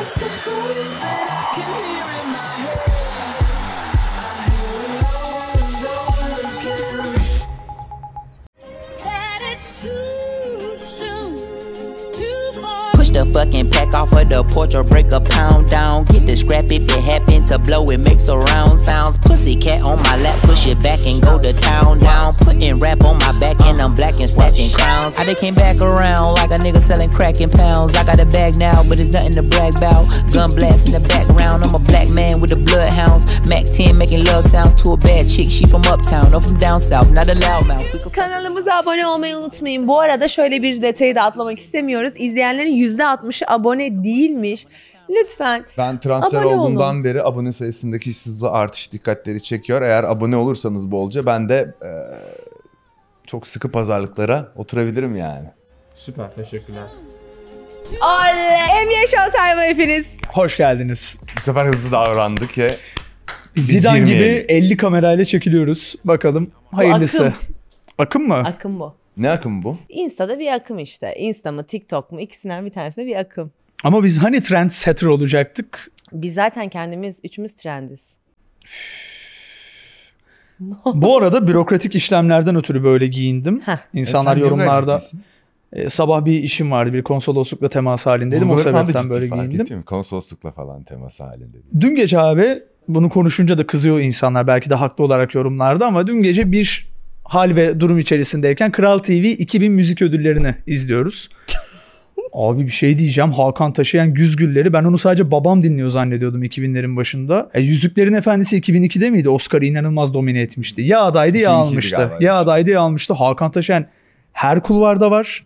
It's the voice that I can hear in my head. fucking pack off of the porch or break a pound down. Get the scrap if it happen to blow, it makes a round sounds. Pussy cat on my lap, push it back and go to town down. Putting rap on my back and I'm black and snatching crowns. I they came back around like a nigga selling crack in pounds. I got a bag now, but it's nothing to brag about. Gun blast in the background, I'm a black man with the bloodhounds. Mac 10 making love sounds to a bad chick. She from uptown, or from down south, not a loud mouth. Kanalımıza abone olmayı unutmayın. Bu arada şöyle bir detayı da atlamak istemiyoruz. İzleyenlerin %60 60'ı abone değilmiş. Lütfen. Ben transfer abone olduğumdan olun. beri abone sayısındaki hızlı artış dikkatleri çekiyor. Eğer abone olursanız bolca ben de e, çok sıkı pazarlıklara oturabilirim yani. Süper teşekkürler. Oley! Emniye Showtime hepiniz. Hoş geldiniz. Bu sefer hızlı davrandık ki. Zidane gibi 50 kamerayla çekiliyoruz. Bakalım hayırlısı. Akın akım. mı? Akın bu. Ne akım bu? Insta'da bir akım işte. Insta mı TikTok mu ikisinden bir tanesinde bir akım. Ama biz hani trend setter olacaktık? Biz zaten kendimiz üçümüz trendiz. bu arada bürokratik işlemlerden ötürü böyle giyindim. Heh. İnsanlar e yorumlarda e, sabah bir işim vardı. Bir konsoloslukla temas halindeydim. Bunları o sebepten böyle giyindim. Konsoloslukla falan temas halindeydim. Dün gece abi bunu konuşunca da kızıyor insanlar belki de haklı olarak yorumlarda ama dün gece bir hal ve durum içerisindeyken Kral TV 2000 müzik ödüllerini izliyoruz. Abi bir şey diyeceğim. Hakan Taşıyan Güzgülleri. Ben onu sadece babam dinliyor zannediyordum 2000'lerin başında. E, Yüzüklerin Efendisi 2002'de miydi? Oscar'ı inanılmaz domine etmişti. Ya adaydı ya almıştı. Ya adaydı ya almıştı. Hakan Taşıyan her kulvarda var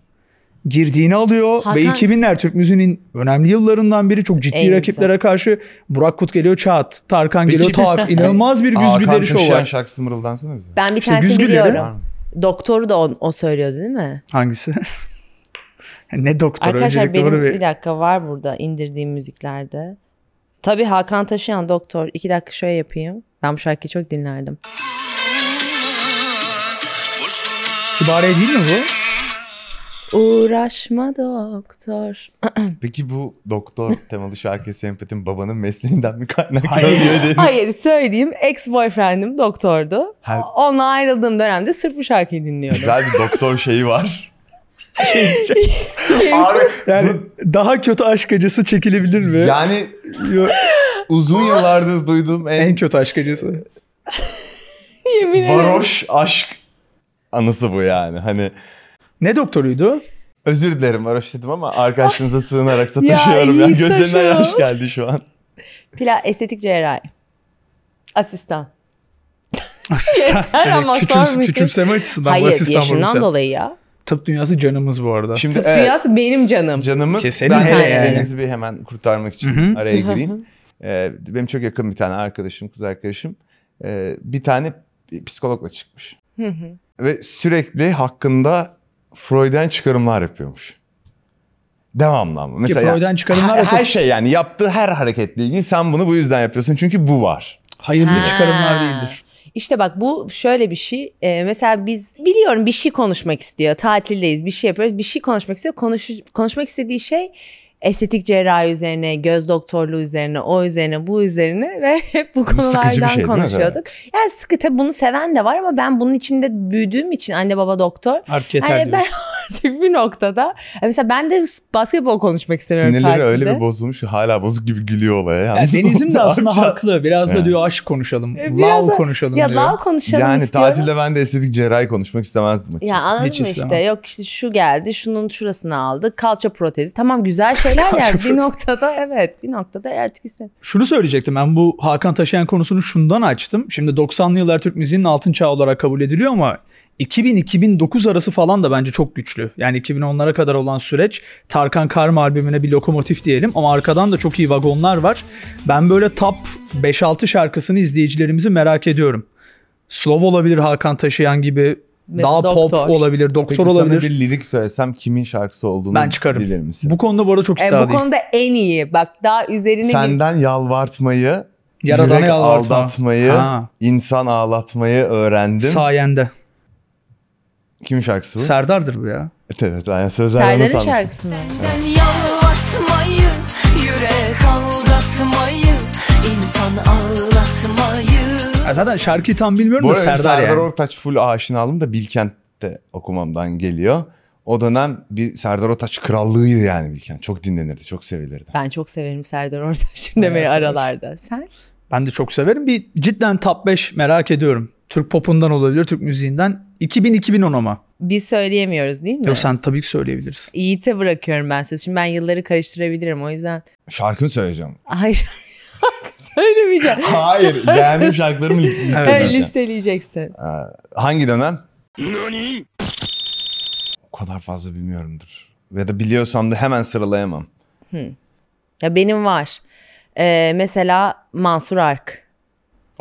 girdiğini alıyor Hakan... ve 2000'ler Türk müziğinin önemli yıllarından biri çok ciddi en rakiplere güzel. karşı Burak Kut geliyor Çağat, Tarkan Peki. geliyor Taak inanılmaz bir güzgüderi şov var. şarkısı mırıldansana bize. Ben bir işte tanesini biliyorum. Doktoru da on, o söylüyordu değil mi? Hangisi? ne doktor Arkadaşlar benim bir... bir dakika var burada indirdiğim müziklerde. Tabii Hakan Taşıyan doktor. İki dakika şöyle yapayım. Ben bu şarkıyı çok dinlerdim. Kibariye değil mi bu? Uğraşma doktor. Peki bu doktor temalı şarkı sempatim babanın mesleğinden mi kaynaklanıyor demiş. Hayır söyleyeyim ex boyfriendim doktordu. Ha. Onunla ayrıldığım dönemde sırf bu şarkıyı dinliyordum. Güzel bir doktor şeyi var. Şey, şey. Abi yani bu... daha kötü aşk acısı çekilebilir mi? Yani uzun yıllardır duyduğum en, en kötü aşk acısı. Yemin ederim. Varoş aşk anısı bu yani. Hani ne doktoruydu? Özür dilerim varoş dedim ama arkadaşımıza sığınarak sataşıyorum. ya, ya. Gözlerinden yaş geldi şu an. Pla estetik cerrahi. Asistan. Asistan. Yeter yani ama küçüm, sormayın. Küçümseme açısından Hayır, asistan yaşından dolayı ya. Tıp dünyası canımız bu arada. Şimdi, Tıp evet, dünyası benim canım. Canımız. Kesinlikle. Ben yani. bir hemen kurtarmak için Hı-hı. araya gireyim. ee, benim çok yakın bir tane arkadaşım, kız arkadaşım. Ee, bir tane psikologla çıkmış. Hı-hı. Ve sürekli hakkında Freud'den çıkarımlar yapıyormuş. Devamlı ama. Mesela Ki Freud'den çıkarımlar her, her şey yani yaptığı her hareketle ilgili sen bunu bu yüzden yapıyorsun çünkü bu var. Hayırlı ha. çıkarımlar değildir. İşte bak bu şöyle bir şey. Ee, mesela biz biliyorum bir şey konuşmak istiyor. Tatildeyiz, bir şey yapıyoruz, bir şey konuşmak istiyor. Konuş, konuşmak istediği şey estetik cerrahi üzerine, göz doktorluğu üzerine, o üzerine, bu üzerine ve hep bu konulardan şey, konuşuyorduk. Yani sıkı tabii bunu seven de var ama ben bunun içinde büyüdüğüm için anne baba doktor. Artık hani yeter yani ben, artık bir noktada. mesela ben de basketbol konuşmak istemiyorum Sinirleri tatilde. öyle bir bozulmuş hala bozuk gibi gülüyor olaya. Yani yani Deniz'im de aslında yapacağız. haklı. Biraz yani. da diyor aşk konuşalım. E, biraz love konuşalım ya, diyor. Love konuşalım yani istiyorum. tatilde ben de estetik cerrahi konuşmak istemezdim. Açıkçası. Ya anladın Hiç mı istemem. işte yok işte şu geldi şunun şurasını aldı. Kalça protezi tamam güzel şeyler yani bir noktada evet bir noktada artık istemiyorum. Şunu söyleyecektim ben bu Hakan Taşıyan konusunu şundan açtım. Şimdi 90'lı yıllar Türk müziğinin altın çağı olarak kabul ediliyor ama 2000-2009 arası falan da bence çok güçlü. Yani 2010'lara kadar olan süreç Tarkan Karma albümüne bir lokomotif diyelim ama arkadan da çok iyi vagonlar var. Ben böyle top 5-6 şarkısını izleyicilerimizi merak ediyorum. Slow olabilir Hakan Taşıyan gibi Mesela daha doktor. pop olabilir, doktor Peki olabilir. Peki sana bir lirik söylesem kimin şarkısı olduğunu ben çıkarım. bilir misin? Bu konuda bu arada çok iddialıyım. E, bu konuda en iyi. Bak daha üzerine... Senden bir... yalvartmayı, Yaradana yürek yalvartma. aldatmayı, ha. insan ağlatmayı öğrendim. Sayende. Kimin şarkısı bu? Serdar'dır bu ya. Evet evet aynen sözler Serdar'ın şarkısı mı? Senden yalvatmayı, yürek aldatmayı, insan ağlatmayı. zaten şarkıyı tam bilmiyorum bu da Serdar, Serdar yani. Serdar Ortaç full aşina aşinalım da Bilkent'te okumamdan geliyor. O dönem bir Serdar Ortaç krallığıydı yani Bilkent. Çok dinlenirdi, çok sevilirdi. Ben çok severim Serdar Ortaç dinlemeyi aralarda. Sen? Ben de çok severim. Bir cidden top 5 merak ediyorum. Türk popundan olabilir, Türk müziğinden 2000-2010 ama. Biz söyleyemiyoruz değil mi? Yok sen tabii ki söyleyebiliriz. Yiğit'e bırakıyorum ben sizi. Şimdi ben yılları karıştırabilirim o yüzden. Şarkını söyleyeceğim. Hayır. Söylemeyeceğim. Hayır. Beğendiğim şarkılarımı listeleyeceğim. Evet, listeleyeceksin. Ee, hangi dönem? Nani? O kadar fazla bilmiyorumdur. Ya da biliyorsam da hemen sıralayamam. Hmm. Ya benim var. Ee, mesela Mansur Ark.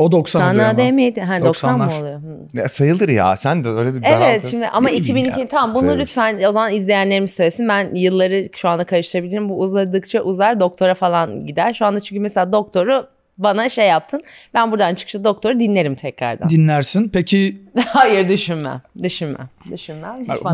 O 90 Sana oluyor demedi. Ha, 90 mı oluyor? Hı. Ya, sayılır ya. Sen de öyle bir daraltın. Evet şimdi ama 2002 tam bunu sayılır. lütfen o zaman izleyenlerimiz söylesin. Ben yılları şu anda karıştırabilirim. Bu uzadıkça uzar doktora falan gider. Şu anda çünkü mesela doktoru bana şey yaptın. Ben buradan çıkışta doktoru dinlerim tekrardan. Dinlersin. Peki Hayır düşünme düşünme düşünme.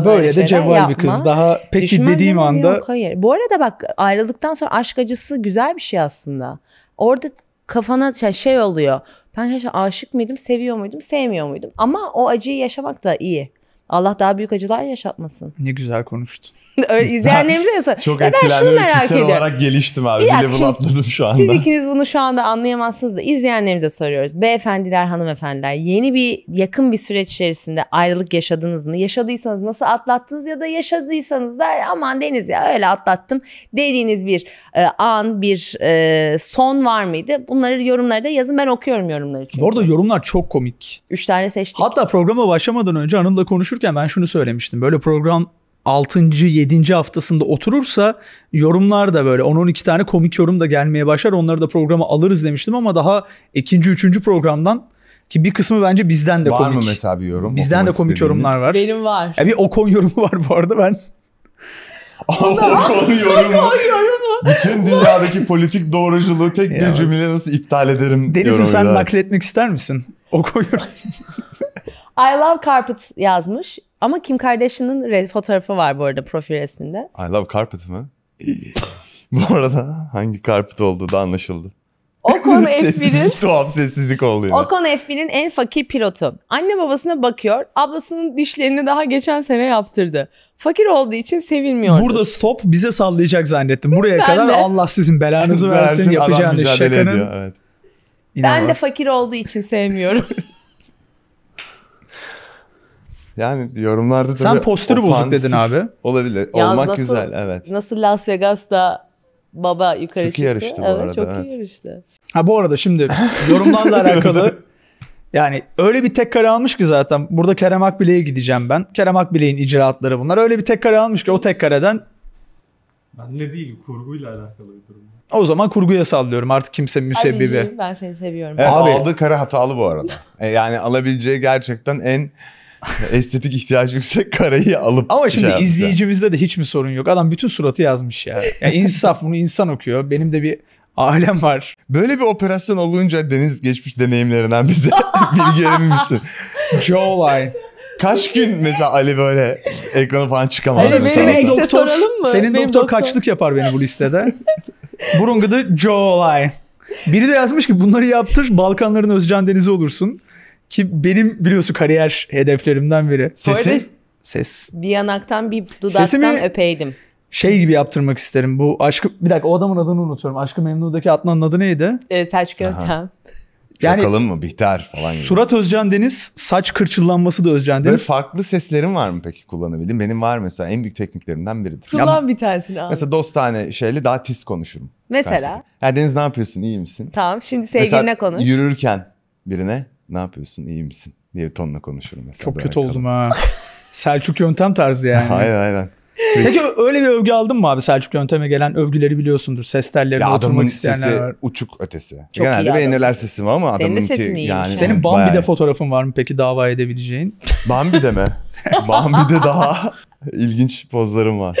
Böyle de cevval bir kız. Daha peki düşünmem dediğim anda. Yok, hayır. Bu arada bak ayrıldıktan sonra aşk acısı güzel bir şey aslında. Orada kafana şey, şey oluyor. Ben gerçekten şey aşık mıydım, seviyor muydum, sevmiyor muydum? Ama o acıyı yaşamak da iyi. Allah daha büyük acılar yaşatmasın. Ne güzel konuştun. İzleyenlerimize de sor. Çok ya ben şunu merak ediyorum. olarak geliştim abi. Bir, level atladım şu anda. Siz ikiniz bunu şu anda anlayamazsınız da izleyenlerimize soruyoruz. Beyefendiler, hanımefendiler yeni bir yakın bir süreç içerisinde ayrılık yaşadınız mı? Yaşadıysanız nasıl atlattınız ya da yaşadıysanız da aman Deniz ya öyle atlattım dediğiniz bir e, an, bir e, son var mıydı? Bunları yorumlarda yazın. Ben okuyorum yorumları çünkü. Bu arada yorumlar çok komik. Üç tane seçtik. Hatta programa başlamadan önce Anıl'la konuşurken ben şunu söylemiştim. Böyle program 6. 7. haftasında oturursa yorumlar da böyle 10-12 tane komik yorum da gelmeye başlar. Onları da programa alırız demiştim ama daha 2. 3. programdan ki bir kısmı bence bizden de var komik. Var mı mesela bir yorum? Bizden de komik istediğiniz? yorumlar var. Benim var. Ya bir Okon yorumu var bu arada ben. Okon yorumu. yorumu. Bütün dünyadaki politik doğruculuğu tek bir cümle nasıl iptal ederim Deniz'im sen nakletmek ister misin? Okon yorumu. I love carpet yazmış. Ama Kim Kardashian'ın fotoğrafı var bu arada profil resminde. I love carpet mı? bu arada hangi carpet olduğu da anlaşıldı. O konu FB'nin tuhaf sessizlik oluyor. O konu FB'nin en fakir pilotu. Anne babasına bakıyor. Ablasının dişlerini daha geçen sene yaptırdı. Fakir olduğu için sevilmiyor. Burada stop bize sallayacak zannettim. Buraya kadar de. Allah sizin belanızı versin, versin yapacağınız şakanın. Ediyor, evet. ben de fakir olduğu için sevmiyorum. Yani yorumlarda tabii Sen postürü bozuk dedin abi. Olabilir. Yalnız Olmak nasıl, güzel evet. Nasıl Las Vegas'ta baba yukarı çok çıktı. Çok iyi yarıştı bu arada. Çok evet. iyi yarıştı. Ha bu arada şimdi yorumlarla alakalı yani öyle bir tek kare almış ki zaten burada Kerem Akbilek'e gideceğim ben. Kerem Akbilek'in icraatları bunlar. Öyle bir tek kare almış ki o tek kareden ben ne değil kurguyla alakalı bir durum. O zaman kurguya sallıyorum artık kimse müsebbibi. Anneciğim ben seni seviyorum. Evet, Abi. Aldığı kara hatalı bu arada. E, yani alabileceği gerçekten en estetik ihtiyacı yüksek kareyi alıp Ama şimdi şey izleyicimizde de hiç mi sorun yok? Adam bütün suratı yazmış ya. Yani insaf bunu insan okuyor. Benim de bir alem var. Böyle bir operasyon olunca Deniz geçmiş deneyimlerinden bize bilgi verir misin? Jawline. Kaç gün mesela Ali böyle ekranı falan çıkamaz. Evet, senin doktor, senin benim doktor, doktor kaçlık yapar beni bu listede. Burun gıdı jawline. Biri de yazmış ki bunları yaptır Balkanların Özcan Denizi olursun. Ki benim biliyorsun kariyer hedeflerimden biri. Sesi? Ses. Bir yanaktan bir dudaktan Sesimi... öpeydim şey gibi yaptırmak isterim. Bu aşkı bir dakika o adamın adını unutuyorum. Aşkı Memnu'daki Adnan'ın adı neydi? E, Selçuk Özcan. Yani, Şakalım mı? Bihter falan gibi. Surat Özcan Deniz, saç kırçıllanması da Özcan Deniz. Böyle farklı seslerin var mı peki kullanabildiğin? Benim var mesela en büyük tekniklerimden biridir. Kullan bir tanesini abi. Mesela dostane şeyle daha tiz konuşurum. Mesela? Ya Deniz ne yapıyorsun iyi misin? Tamam şimdi sevgiline mesela, konuş. yürürken birine ne yapıyorsun iyi misin diye tonla konuşurum mesela. Çok kötü kalın. oldum ha. Selçuk yöntem tarzı yani. aynen aynen. Peki öyle bir övgü aldın mı abi Selçuk Yöntem'e gelen övgüleri biliyorsundur. Ses tellerine oturmak isteyenler sesi uçuk ötesi. Çok Genelde beğenirler sesim ama Senin adamın ki yani. yani. Senin Bambi'de bayağı... fotoğrafın var mı peki dava edebileceğin? Bambi'de mi? Bambi'de daha ilginç pozlarım var.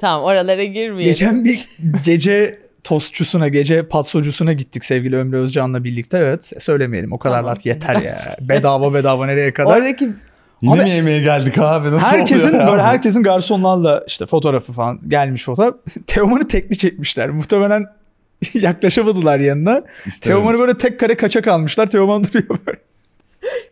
Tamam oralara girmeyelim. Geçen bir gece tostçusuna gece patsocusuna gittik sevgili Ömre Özcan'la birlikte. Evet söylemeyelim o kadar tamam. yeter ya. bedava bedava nereye kadar. Oradaki Yine abi, mi yemeğe geldik abi? Nasıl herkesin oluyor böyle abi? herkesin garsonlarla işte fotoğrafı falan gelmiş fotoğraf. Teoman'ı tekli çekmişler. Muhtemelen yaklaşamadılar yanına. İstememiş. Teoman'ı böyle tek kare kaçak almışlar. Teoman duruyor böyle.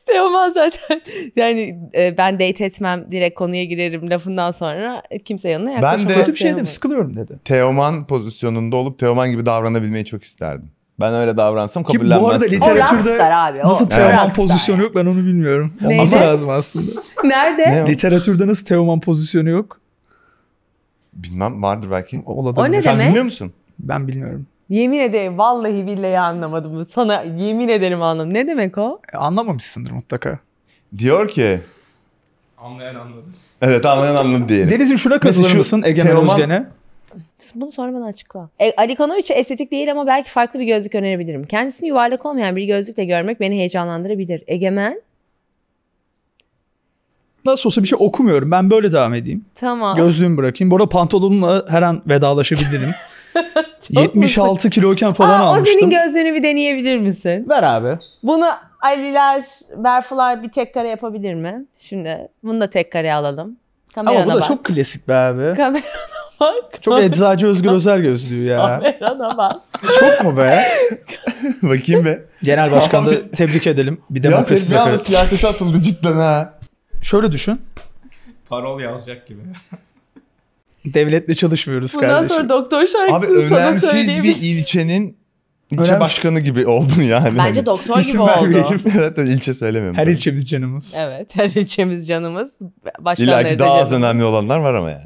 Sevmez şey zaten. Yani e, ben date etmem direkt konuya girerim lafından sonra kimse yanına yaklaşamaz. Ben de bir şey, şey dedim sıkılıyorum dedi. Teoman pozisyonunda olup Teoman gibi davranabilmeyi çok isterdim. Ben öyle davransam kabullenmez. Kim bu arada literatürde o abi, o. nasıl Teoman evet. pozisyonu yok ben onu bilmiyorum. Nasıl lazım aslında. Nerede? Ne literatürde nasıl Teoman pozisyonu yok? Bilmem vardır belki. O, o ne demek? Sen bilmiyor musun? Ben bilmiyorum. Yemin ederim vallahi billahi anlamadım. Sana yemin ederim anlamadım. Ne demek o? E, anlamamışsındır mutlaka. Diyor ki Anlayan anladı. Evet anlayan anladı diyelim. Deniz'im şuna katılır mısın Egemen Teoman... Özgen'e? Bunu sonra bana açıkla. E, Ali Kanoviç'e estetik değil ama belki farklı bir gözlük önerebilirim. Kendisini yuvarlak olmayan bir gözlükle görmek beni heyecanlandırabilir. Egemen? Nasıl olsa bir şey okumuyorum. Ben böyle devam edeyim. Tamam. Gözlüğümü bırakayım. Bu arada pantolonumla her an vedalaşabilirim. 76 mısın? kiloyken falan Aa, almıştım. senin gözlüğünü bir deneyebilir misin? Ver abi. Bunu Aliler, Berfular bir tek kare yapabilir mi? Şimdi bunu da tek kare alalım. Kamerana Ama bu da bak. çok klasik be abi. Kamerana bak. Çok eczacı Özgür Özel gözlüğü ya. Kamerana bak. Çok mu be? Bakayım be. Genel başkanı da tebrik edelim. Bir demokrasi ya sen bir anda siyasete atıldı cidden ha. Şöyle düşün. Parol yazacak gibi. Devletle çalışmıyoruz Bundan kardeşim. sonra doktor şarkısını Abi önemsiz bir ilçenin ilçe Önemsiz. başkanı gibi oldun yani. Bence hani doktor gibi oldu. vermeyelim. evet ilçe söylemiyorum. Her tabii. ilçemiz canımız. Evet her ilçemiz canımız. İlla Başkanları ki da daha az önemli olanlar var ama yani.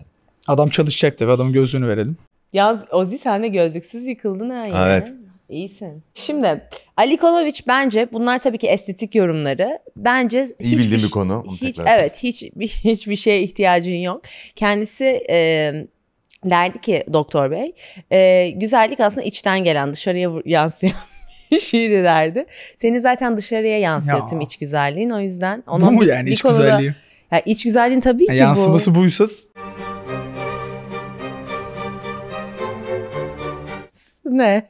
Adam çalışacak tabii adamın gözünü verelim. Yaz Ozi sen de gözlüksüz yıkıldın ha yani. Evet. İyisin. Şimdi Ali Koloviç bence bunlar tabii ki estetik yorumları. Bence iyi bildiğim bir konu. Hiç, evet hiç hiçbir şeye ihtiyacın yok. Kendisi e, derdi ki doktor bey e, güzellik aslında içten gelen dışarıya yansıyan bir şeydi derdi. Seni zaten dışarıya yansıyor ya. tüm iç güzelliğin o yüzden. Ona bu mu yani bir iç konuda, güzelliği? Ya iç güzelliğin tabii ya, ki yansıması bu. Yansıması buysa ne?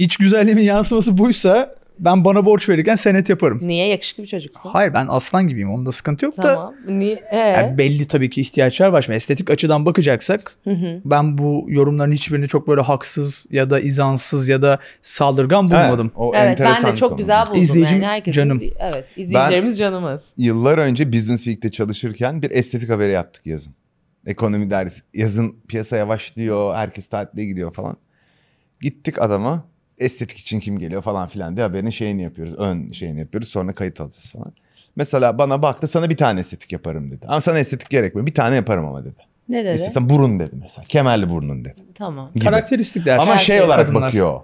iç güzelliğimin yansıması buysa ben bana borç verirken senet yaparım. Niye? Yakışıklı bir çocuksun. Hayır ben aslan gibiyim. Onda sıkıntı yok tamam. da. Tamam. Niye? Ee? Yani belli tabii ki ihtiyaçlar var. Şimdi estetik açıdan bakacaksak hı hı. ben bu yorumların hiçbirini çok böyle haksız ya da izansız ya da saldırgan bulmadım. Evet, o evet enteresan ben de çok konu. güzel buldum. İzleyicim yani canım. evet izleyicilerimiz ben canımız. yıllar önce Business Week'te çalışırken bir estetik haberi yaptık yazın. Ekonomi dersi. Yazın piyasa yavaşlıyor. Herkes tatile gidiyor falan. Gittik adama estetik için kim geliyor falan filan diye haberin şeyini yapıyoruz. Ön şeyini yapıyoruz. Sonra kayıt alacağız falan. Mesela bana baktı sana bir tane estetik yaparım dedi. Ama sana estetik gerekmiyor. Bir tane yaparım ama dedi. Ne dedi? İşte sen burun dedi mesela. Kemerli burnun dedi. Tamam. Gibi. Karakteristikler. Ama şey olarak kadınlar. bakıyor.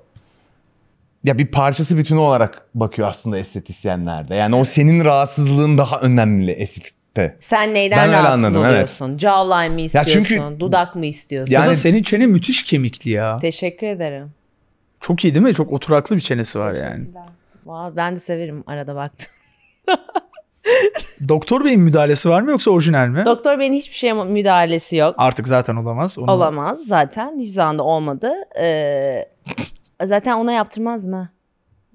Ya bir parçası bütünü olarak bakıyor aslında estetisyenlerde. Yani o senin rahatsızlığın daha önemli estetikte. Sen neyden ben rahatsız anladım, oluyorsun? Evet. Jawline mi istiyorsun? Ya çünkü, dudak mı istiyorsun? Yani, senin çene müthiş kemikli ya. Teşekkür ederim. Çok iyi değil mi? Çok oturaklı bir çenesi var yani. Wow, ben de severim arada baktım. Doktor Bey'in müdahalesi var mı yoksa orijinal mi? Doktor Bey'in hiçbir şeye müdahalesi yok. Artık zaten olamaz. Onu... Olamaz zaten. Hiçbir zaman da olmadı. Ee, zaten ona yaptırmaz mı?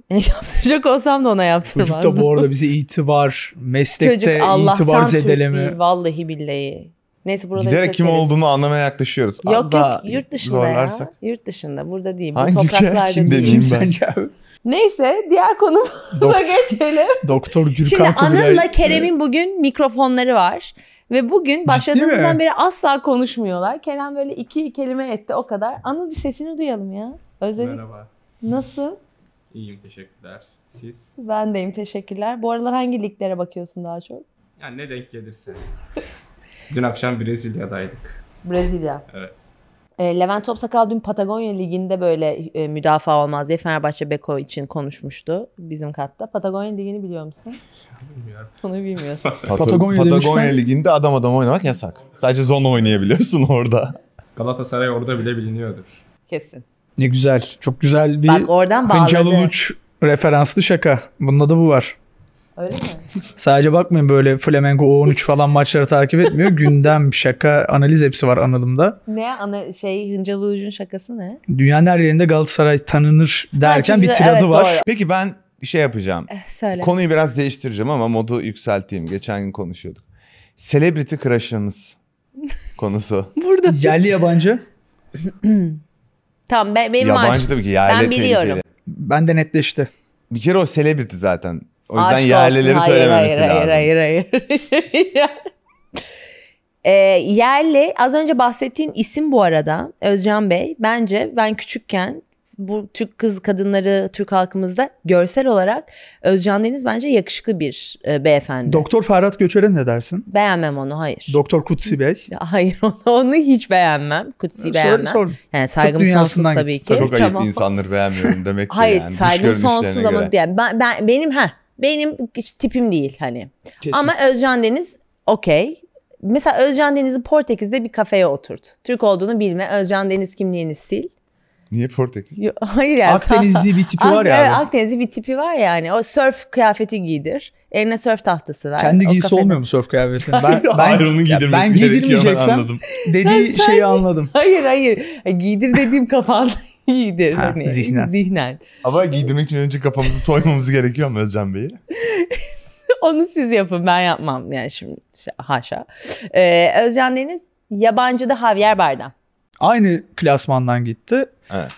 E, yaptıracak olsam da ona yaptırmazdım. Çocuk da bu arada bize itibar, meslekte Çocuk, itibar zedeleme. Çocuk Allah'tan vallahi billahi. Neyse burada Giderek kim olduğunu anlamaya yaklaşıyoruz. Yok Az daha yurt dışında zorlarsak. ya. Yurt dışında burada değil. Bu Hangi topraklarda ülke? Kim değil. Kim sence abi? Neyse diğer konumuza Doktor- geçelim. Doktor Gürkan Şimdi Kubilay. Anıl'la Kerem'in bugün mikrofonları var. Ve bugün başladığımızdan beri asla konuşmuyorlar. Kerem böyle iki kelime etti o kadar. Anıl bir sesini duyalım ya. Özledik. Merhaba. Nasıl? İyiyim teşekkürler. Siz? Ben deyim teşekkürler. Bu aralar hangi liglere bakıyorsun daha çok? Yani ne denk gelirse. Dün akşam Brezilya'daydık. Brezilya. Evet. E, Levent Topsakal dün Patagonya Ligi'nde böyle e, müdafaa olmaz diye Fenerbahçe Beko için konuşmuştu bizim katta. Patagonya Ligi'ni biliyor musun? Bilmiyorum. Bunu bilmiyorsun. Pat- Patagonya, Patagonya Ligi'nde adam adam oynamak yasak. Sadece zona oynayabiliyorsun orada. Galatasaray orada bile biliniyordur. Kesin. Ne güzel. Çok güzel bir Bak oradan bağladı. Hıncal Uluç referanslı şaka. Bunda da bu var. Öyle mi? Sadece bakmayın böyle Flamengo U13 falan maçları takip etmiyor. Gündem, şaka, analiz hepsi var analımda. Ne ana şey Hıncalı Ucun şakası ne? Dünyanın her yerinde Galatasaray tanınır derken bir tiradı evet, var. doğru. Peki ben şey yapacağım. Eh, Söyle. Konuyu biraz değiştireceğim ama modu yükselteyim. Geçen gün konuşuyorduk. Celebrity crush'ınız konusu. Burada. Yerli yabancı. tamam ben benim Yabancı tabii ki yerli Ben biliyorum. tehlikeli. Ben de netleşti. Bir kere o celebrity zaten. O yüzden Aşk yerlileri olsun. söylememesi hayır, hayır, lazım. Hayır hayır hayır. e, yerli az önce bahsettiğin isim bu arada Özcan Bey. Bence ben küçükken bu Türk kız kadınları Türk halkımızda görsel olarak Özcan Deniz bence yakışıklı bir e, beyefendi. Doktor Ferhat Göçer'e ne dersin? Beğenmem onu hayır. Doktor Kutsi Bey? Hayır onu, onu hiç beğenmem. Kutsi sor, beğenmem. Sor. Yani saygım sonsuz tabii gittim. ki. Çok ayıp tamam. insanları beğenmiyorum demek ki. Hayır yani. saygım sonsuz ama yani ben, ben, benim ha benim tipim değil hani. Kesin. Ama Özcan Deniz okey. Mesela Özcan Deniz'i Portekiz'de bir kafeye oturt. Türk olduğunu bilme. Özcan Deniz kimliğini sil. Niye Portekiz? Yo, hayır yani. Akdenizli bir tipi var ya. Yani. Evet, Akdenizli bir tipi var yani. O surf kıyafeti giydir. Eline surf tahtası ver. Kendi giysi olmuyor mu surf kıyafetinin? Ben, ben, hayır onu giydirmesi ben gerekiyor ben anladım. Dediği sen, şeyi anladım. Hayır hayır. Giydir dediğim kafanda iyidir ha, hani zihnen. zihnen. Ama giydirmek için önce kafamızı soymamız gerekiyor mu Özcan Bey'i? Onu siz yapın ben yapmam yani şimdi haşa. Ee, Özcan Deniz yabancıda Javier Bardem. Aynı klasmandan gitti. Evet.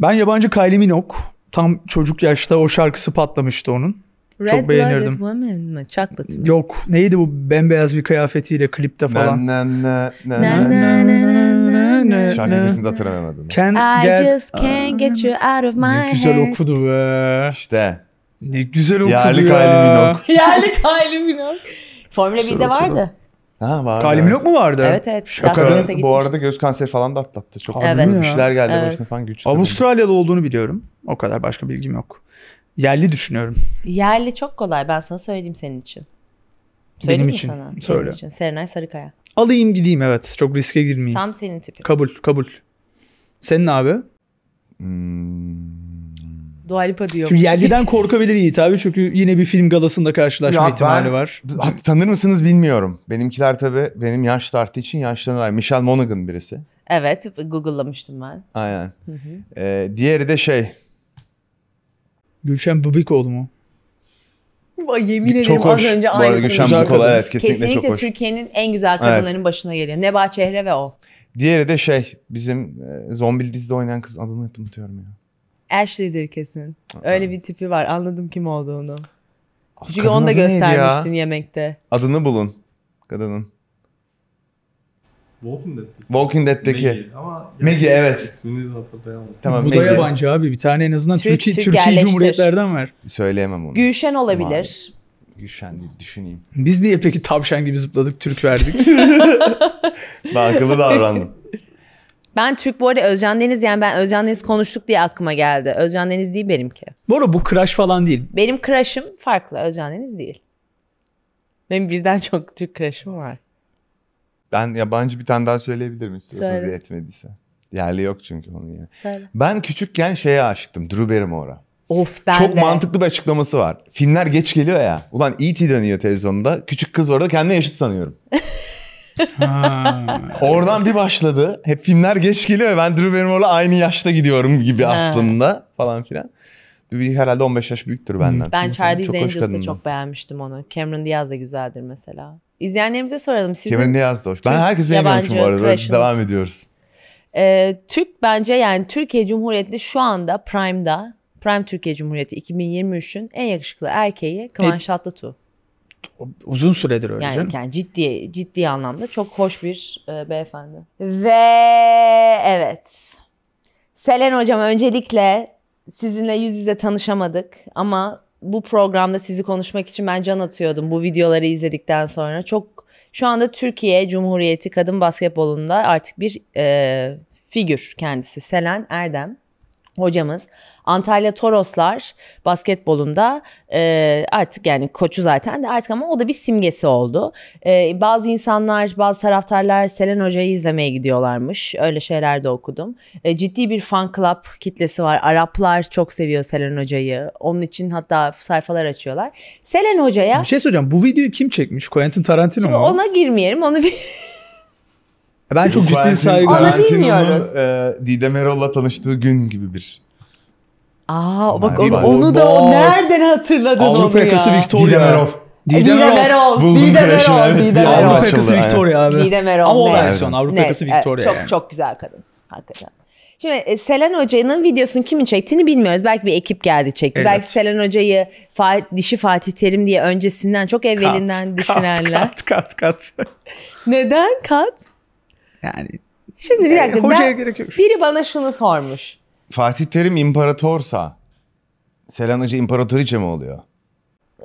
Ben yabancı Kylie Minogue. Tam çocuk yaşta o şarkısı patlamıştı onun. Red Çok beğenirdim. Blooded Woman mı? Chocolate mı? Yok. Neydi bu bembeyaz bir kıyafetiyle klipte falan. Na, na, na, na, na, na, na, na, na ne? Şarkı ikisini de Can I get... just can't get you out of my head. Ne güzel okudu be. İşte. Ne güzel okudu Yerli ya. Kylie Minogue. Yerli Kylie Minogue. Formula 1'de vardı. Ha vardı. Kylie Minogue mu vardı? Evet evet. Şakadın bu arada göz kanseri falan da atlattı. Çok evet. işler geldi evet. başına falan güçlü. Avustralyalı olduğunu biliyorum. O kadar başka bilgim yok. Yerli düşünüyorum. Yerli çok kolay ben sana söyleyeyim senin için. Söyleyeyim Benim için. Sana? Söyle. Senin için. Serenay Sarıkaya. Alayım gideyim evet. Çok riske girmeyeyim. Tam senin tipin. Kabul kabul. Senin abi? Hmm. Dua Lipa diyor. Şimdi yerliden korkabilir Yiğit abi çünkü yine bir film galasında karşılaşma ya ihtimali ben, var. Tanır mısınız bilmiyorum. Benimkiler tabii benim yaş arttığı için yaşlanıyorlar. Michelle Monaghan birisi. Evet google'lamıştım ben. Aynen. Hı hı. Ee, diğeri de şey. Gülşen Bubikoğlu mu? Yemin ederim çok az hoş. önce Bu aynısını. Gülşen evet kesinlikle, Kesinlikle, çok hoş. Türkiye'nin en güzel kadınların başına geliyor. Neba Çehre ve o. Diğeri de şey bizim e, zombil dizide oynayan kız adını unutuyorum ya. Ashley'dir kesin. Öyle bir tipi var. Anladım kim olduğunu. Ah, Çünkü onu da adı ya? göstermiştin yemekte. Adını bulun kadının. Walking Dead'deki. Walking Dead'deki. Maggie. Ama Maggie evet. İsmini hatırlayamadım. Tamam, Bu da Maggie. yabancı abi. Bir tane en azından Türk, Türkiye, Türk Türkiye Cumhuriyetlerden var. Söyleyemem onu. Gülşen olabilir. Abi. Gülşen değil düşüneyim. Biz niye peki tavşan gibi zıpladık Türk verdik? ben akıllı davrandım. Ben Türk bu arada Özcan Deniz yani ben Özcan Deniz konuştuk diye aklıma geldi. Özcan Deniz değil benimki. Bu arada bu crush falan değil. Benim crush'ım farklı Özcan Deniz değil. Benim birden çok Türk crush'ım var. Ben yabancı bir tane daha söyleyebilirim istiyorsanız Söyle. yetmediyse. Yerli yok çünkü onun yerine. Söyle. Ben küçükken şeye aşıktım. Drew Barrymore'a. Of ben Çok de. mantıklı bir açıklaması var. Filmler geç geliyor ya. Ulan E.T. dönüyor televizyonda. Küçük kız orada kendine yaşıt sanıyorum. Oradan bir başladı. Hep filmler geç geliyor. Ben Drew Barrymore'la aynı yaşta gidiyorum gibi aslında falan filan bir, herhalde 15 yaş büyüktür benden. Ben Charlie's Angels'ı çok beğenmiştim onu. Cameron Diaz da güzeldir mesela. İzleyenlerimize soralım. Sizin Cameron Diaz da hoş. Ben herkes beğeniyormuşum bu arada. Crash'ınız. Devam ediyoruz. Ee, Türk bence yani Türkiye Cumhuriyeti şu anda Prime'da Prime Türkiye Cumhuriyeti 2023'ün en yakışıklı erkeği Kıvanç e, Tatlıtuğ. Uzun süredir öyle yani, canım. Yani ciddi, ciddi anlamda çok hoş bir e, beyefendi. Ve evet. Selen hocam öncelikle sizinle yüz yüze tanışamadık ama bu programda sizi konuşmak için ben can atıyordum bu videoları izledikten sonra. Çok şu anda Türkiye Cumhuriyeti kadın basketbolunda artık bir e, figür kendisi Selen Erdem hocamız Antalya Toroslar basketbolunda e, artık yani koçu zaten de artık ama o da bir simgesi oldu. E, bazı insanlar bazı taraftarlar Selen Hoca'yı izlemeye gidiyorlarmış öyle şeyler de okudum. E, ciddi bir fan club kitlesi var Araplar çok seviyor Selen Hoca'yı onun için hatta sayfalar açıyorlar. Selen Hoca'ya... Bir şey soracağım bu videoyu kim çekmiş Quentin Tarantino mu? Ona girmeyelim onu bir... Ben e, çok ciddi saygı. Onu bilmiyoruz. E, Didem Erol'la tanıştığı gün gibi bir Aa Onlar bak onu, onu da o, nereden hatırladın Avrupa onu ya? Avrupa Victoria. Didem Erol. Didem Erol. Didem Erol. Didem Erol. Avrupa yakası Victoria abi. Didem Erol. Ama o versiyon Avrupa yakası Victoria. Çok yani. çok güzel kadın. Hakikaten. Şimdi e, Selen Hoca'nın videosunu kimin çektiğini bilmiyoruz. Belki bir ekip geldi çekti. Evet. Belki Selen Hoca'yı dişi Fatih Terim diye öncesinden çok evvelinden kat, düşünenler. kat kat. kat. Neden kat? Yani Şimdi bir dakika. hocaya gerek yok. Biri bana şunu sormuş. Fatih Terim imparatorsa Selen Hoca imparatoriçe mi oluyor?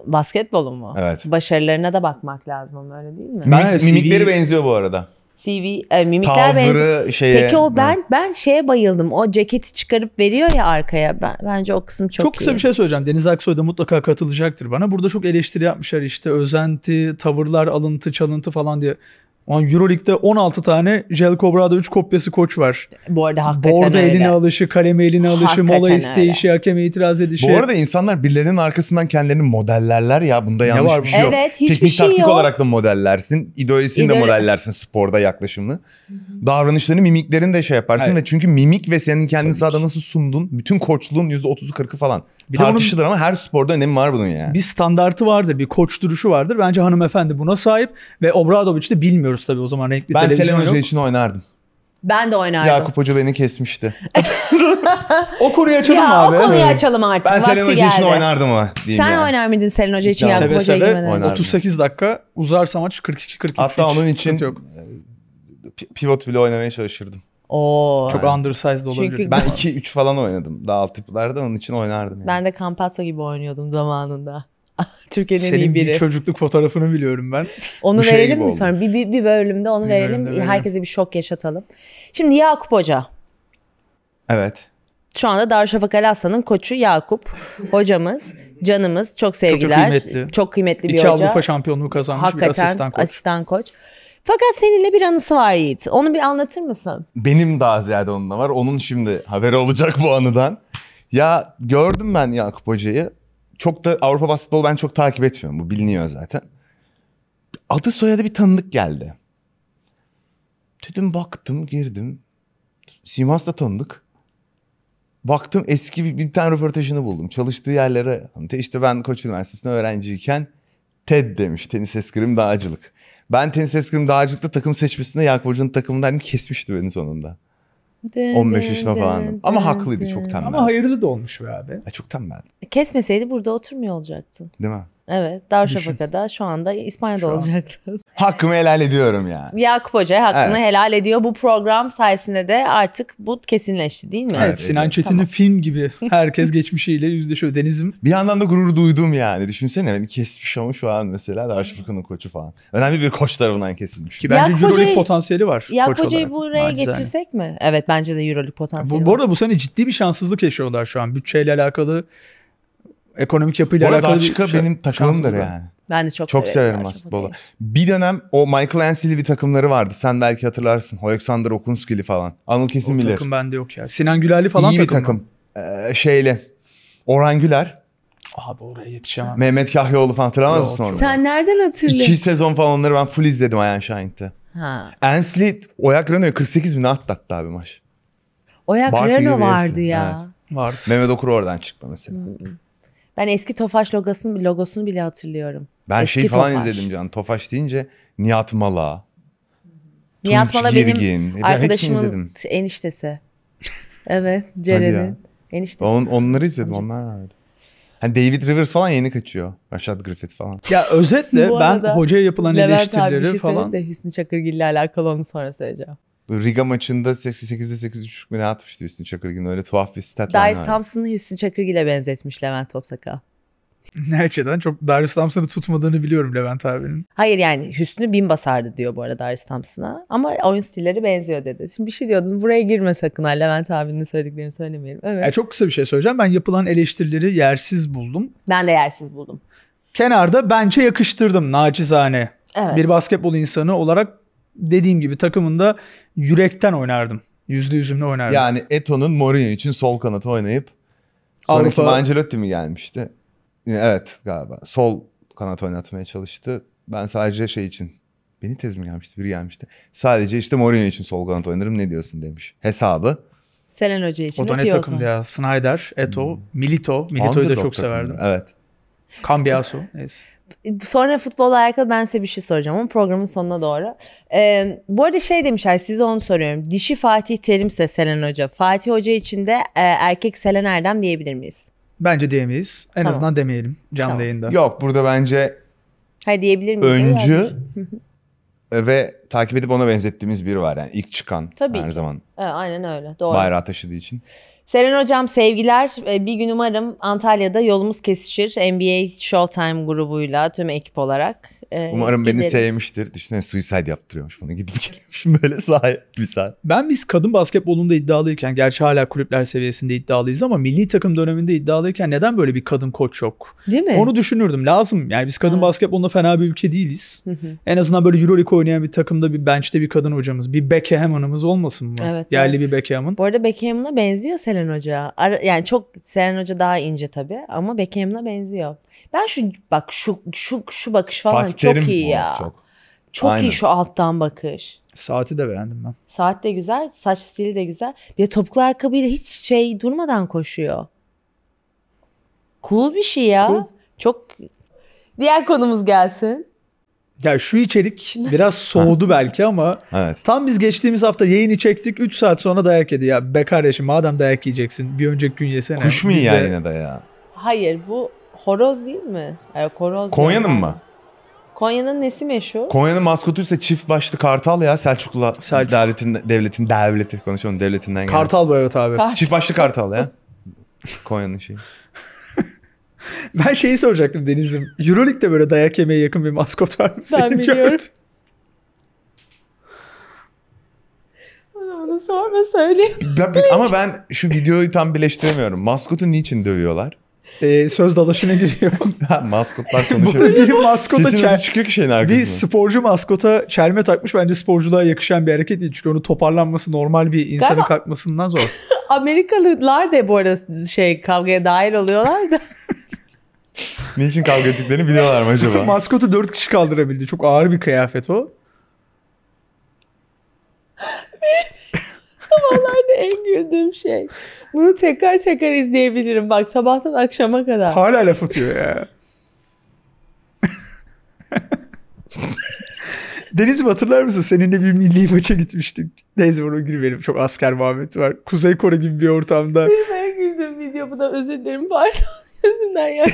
Basketbolun mu? Evet. Başarılarına da bakmak lazım öyle değil mi? Ben, CV... Mimikleri benziyor bu arada. CV, e, mimikler benziyor. Şeye, Peki o ben evet. ben şeye bayıldım. O ceketi çıkarıp veriyor ya arkaya. Ben, bence o kısım çok Çok iyi. kısa bir şey söyleyeceğim. Deniz Aksoy da mutlaka katılacaktır bana. Burada çok eleştiri yapmışlar işte özenti, tavırlar, alıntı, çalıntı falan diye. Euroleague'de 16 tane jel Brada 3 kopyası koç var. Bu arada hakikaten Borda öyle. eline alışı, kalemi eline alışı, hakikaten mola isteyişi, hakeme itiraz edişi. Bu arada insanlar birilerinin arkasından kendilerini modellerler ya. Bunda yanlış var? bir şey evet, yok. Hiçbir Teknik şey taktik yok. olarak da modellersin. İdeolojisini İdol... de modellersin sporda yaklaşımını. Davranışlarını, mimiklerini de şey yaparsın. Evet. ve Çünkü mimik ve senin kendini sahada nasıl sundun. Bütün koçluğun %30'u 40'ı falan. Bir Tartışılır onun... ama her sporda önemi var bunun yani. Bir standartı vardır, bir koç duruşu vardır. Bence hanımefendi buna sahip ve Obradoviç de bilmiyor oynamıyoruz tabii o zaman renkli ben televizyon Selen yok. Ben Hoca için oynardım. Ben de oynardım. Yakup Hoca beni kesmişti. o konuyu açalım ya, abi. O konuyu açalım artık. Ben Vakti Selen Hoca geldi. için oynardım ama. Sen yani. oynar mıydın Selen Hoca için? Ya. Yakup seve seve 38 dakika uzarsa maç 42-43. Hatta onun için yok. E, pivot bile oynamaya çalışırdım. Oo. Çok yani. undersized olabilir. Çünkü... Ben 2-3 falan oynadım daha alt tiplerde onun için oynardım. Yani. Ben de Campazzo gibi oynuyordum zamanında. Türkiye'nin Senin biri. bir çocukluk fotoğrafını biliyorum ben. Onu bir şey verelim mi oldu. sonra? Bir, bir, bir bölümde onu bir verelim. Bölümde Herkese bir şok yaşatalım. Şimdi Yakup Hoca. Evet. Şu anda Darüşşafaka Lassa'nın koçu Yakup hocamız, canımız, çok sevgiler. Çok, çok kıymetli. Çok kıymetli bir İki hoca. İki Avrupa şampiyonluğu kazanmış Hakikaten, bir asistan koç. asistan koç. Fakat seninle bir anısı var Yiğit. Onu bir anlatır mısın? Benim daha ziyade onunla var. Onun şimdi haberi olacak bu anıdan. Ya gördüm ben Yakup Hoca'yı çok da Avrupa basketbolu ben çok takip etmiyorum. Bu biliniyor zaten. Adı soyadı bir tanıdık geldi. Dedim baktım girdim. Simas da tanıdık. Baktım eski bir, bir tane röportajını buldum. Çalıştığı yerlere hani işte ben Koç Üniversitesi'nde öğrenciyken TED demiş tenis eskrim dağcılık. Ben tenis eskrim dağcılıkta takım seçmesinde Yakup Hoca'nın takımından kesmişti beni sonunda. 15 yaşında falan. Ama haklıydı çok tembel. Ama hayırlı da olmuş be abi. Ya e, çok tembel. E, kesmeseydi burada oturmuyor olacaktın. Değil mi? Evet Darüşşafaka'da şu anda İspanya'da şu an. olacaktı. Hakkımı helal ediyorum yani. Yakup Hoca'ya hakkını evet. helal ediyor. Bu program sayesinde de artık bu kesinleşti değil mi? Evet, evet. Sinan Çetin'in tamam. film gibi herkes geçmişiyle yüzleşiyor Deniz'im. Bir yandan da gurur duydum yani. Düşünsene beni hani kesmiş ama şu an mesela Darüşşafaka'nın koçu falan. Önemli bir koç tarafından kesilmiş. Ki bence Yakup Euroleague potansiyeli var Yakup koç Hoca'yı buraya Nacizane. getirsek mi? Evet bence de Euroleague potansiyeli bu, var. Bu arada bu sene ciddi bir şanssızlık yaşıyorlar şu an. Bütçeyle alakalı ekonomik yapıyla Orada alakalı Daçka bir şey- benim takımımdır yani. Ben de çok, çok severim, severim basketbolu. Bir dönem o Michael Ansley'li bir takımları vardı. Sen belki hatırlarsın. Alexander Okunski'li falan. Anıl kesin o bilir. O takım bende yok ya. Sinan Güler'li falan İyi takım. İyi bir takım. Mı? Ee, şeyle. Orhan Güler. Abi oraya yetişemem. Mehmet Kahyoğlu falan hatırlamaz mısın orada? Sen nereden hatırlıyorsun? İki sezon falan onları ben full izledim Ayan Şahink'te. Ha. Ansley, Oyak Reno'ya 48 bin atlattı abi maç. Oyak Barkley vardı ya. Evet. Vardı. Mehmet Okur oradan çıktı mesela. Hmm. Ben eski Tofaş logosunu, logosunu bile hatırlıyorum. Ben eski şey falan Tofaş. izledim canım Tofaş deyince Nihat Mala, Nihat Tunç Mala benim e, Ben hepsini arkadaşımın izledim. eniştesi. Evet Ceren'in eniştesi. On, onları izledim. Amcası. Onlar vardı. Hani David Rivers falan yeni kaçıyor. Rashad Griffith falan. Ya özetle ben hocaya yapılan Levent abi bir eleştirileri şey falan. falan. de Hüsnü Çakırgil ile alakalı onu sonra söyleyeceğim. Riga maçında 8'de 8.5 mi ne atmıştı Hüsnü Çakırgin öyle tuhaf bir stat. Darius Thompson'ı Hüsnü Çakırgin'e benzetmiş Levent Ne Nerçeden çok Darius Thompson'ı tutmadığını biliyorum Levent abinin. Hayır yani Hüsnü bin basardı diyor bu arada Darius Thompson'a. Ama oyun stilleri benziyor dedi. Şimdi bir şey diyordun buraya girme sakın ha Levent abinin söylediklerini söylemeyelim. Evet. Yani çok kısa bir şey söyleyeceğim. Ben yapılan eleştirileri yersiz buldum. Ben de yersiz buldum. Kenarda bence yakıştırdım nacizane. Evet. Bir basketbol insanı olarak dediğim gibi takımında yürekten oynardım. Yüzde yüzümle oynardım. Yani Eto'nun Mourinho için sol kanata oynayıp sonraki Avrupa... Ancelotti mi gelmişti? Evet galiba. Sol kanat oynatmaya çalıştı. Ben sadece şey için Benitez mi gelmişti? Biri gelmişti. Sadece işte Mourinho için sol kanat oynarım ne diyorsun demiş. Hesabı. Selen Hoca için. O da ne takım ya? Snyder, Eto, hmm. Milito. Milito'yu da çok severdim. Evet. Cambiaso. Neyse sonra futbolla alakalı ben size bir şey soracağım ama programın sonuna doğru. Ee, bu arada şey demişler size onu soruyorum. Dişi Fatih Terimse Selen Hoca. Fatih Hoca için de e, erkek Selen Erdem diyebilir miyiz? Bence diyemeyiz. En tamam. azından demeyelim canlı tamam. yayında. Yok burada bence Hayır diyebilir miyiz? Öncü ve takip edip ona benzettiğimiz biri var. Yani ilk çıkan Tabii her ki. zaman. Evet, aynen öyle. Doğru. Bayrağı taşıdığı için. Seren Hocam sevgiler. E, bir gün umarım Antalya'da yolumuz kesişir. NBA Showtime grubuyla tüm ekip olarak. E, umarım gideriz. beni sevmiştir. Düşünsene suicide yaptırıyormuş bana. Gidip geliyormuşum böyle sahaya bir saat. Ben biz kadın basketbolunda iddialıyken, gerçi hala kulüpler seviyesinde iddialıyız ama milli takım döneminde iddialıyken neden böyle bir kadın koç yok? Değil mi? Onu düşünürdüm. Lazım. Yani biz kadın ha. basketbolunda fena bir ülke değiliz. Hı hı. En azından böyle Euroleague oynayan bir takımda takımda bir bench'te bir kadın hocamız, bir Beckham'ımız olmasın mı? Evet. Yerli evet. bir Beckham'ın. Bu arada Beckham'ına benziyor Selen Hoca. Ara, yani çok Selen Hoca daha ince tabii ama Beckham'ına benziyor. Ben şu bak şu şu şu bakış falan Pasterim çok iyi ya. Çok. Çok Aynen. iyi şu alttan bakış. Saati de beğendim ben. Saat de güzel, saç stili de güzel. Bir de topuklu ayakkabıyla hiç şey durmadan koşuyor. Cool bir şey ya. Cool. Çok diğer konumuz gelsin. Ya şu içerik biraz soğudu belki ama evet. tam biz geçtiğimiz hafta yayını çektik 3 saat sonra dayak yedi. Ya be kardeşim madem dayak yiyeceksin bir önceki gün yesene. Kuş mu ya yine de ya? Hayır bu horoz değil mi? Ay, e, horoz Konya'nın mı? Konya'nın nesi meşhur? Konya'nın maskotu ise çift başlı kartal ya Selçuklu Selçuk. devletin devletin devleti konuşuyorum devletinden geldi. Kartal bu evet abi. Kartal. Çift başlı kartal ya. Konya'nın şeyi. Ben şeyi soracaktım Deniz'im. Euroleague'de böyle dayak yemeye yakın bir maskot var mı? Ben Senin biliyorum. Gördüm. Bunu sorma söyleyeyim. ama ben şu videoyu tam birleştiremiyorum. Maskotu niçin dövüyorlar? Ee, söz dalaşına giriyor. maskotlar konuşuyor. Bunu bir maskota Sesiniz çıkıyor ki şeyin arkasından. Bir sporcu maskota çelme takmış. Bence sporculuğa yakışan bir hareket değil. Çünkü onu toparlanması normal bir insanın Galiba... kalkmasından zor. Amerikalılar da bu arada şey kavgaya dahil oluyorlar da. Niçin kavga ettiklerini biliyorlar mı acaba? Maskotu dört kişi kaldırabildi. Çok ağır bir kıyafet o. Vallahi en güldüğüm şey. Bunu tekrar tekrar izleyebilirim. Bak sabahtan akşama kadar. Hala laf atıyor ya. Deniz hatırlar mısın? Seninle bir milli maça gitmiştik. Neyse ona girmeyelim. Çok asker muhabbeti var. Kuzey Kore gibi bir ortamda. Benim en güldüğüm video bu da özür dilerim. Pardon. Yüzümden ya.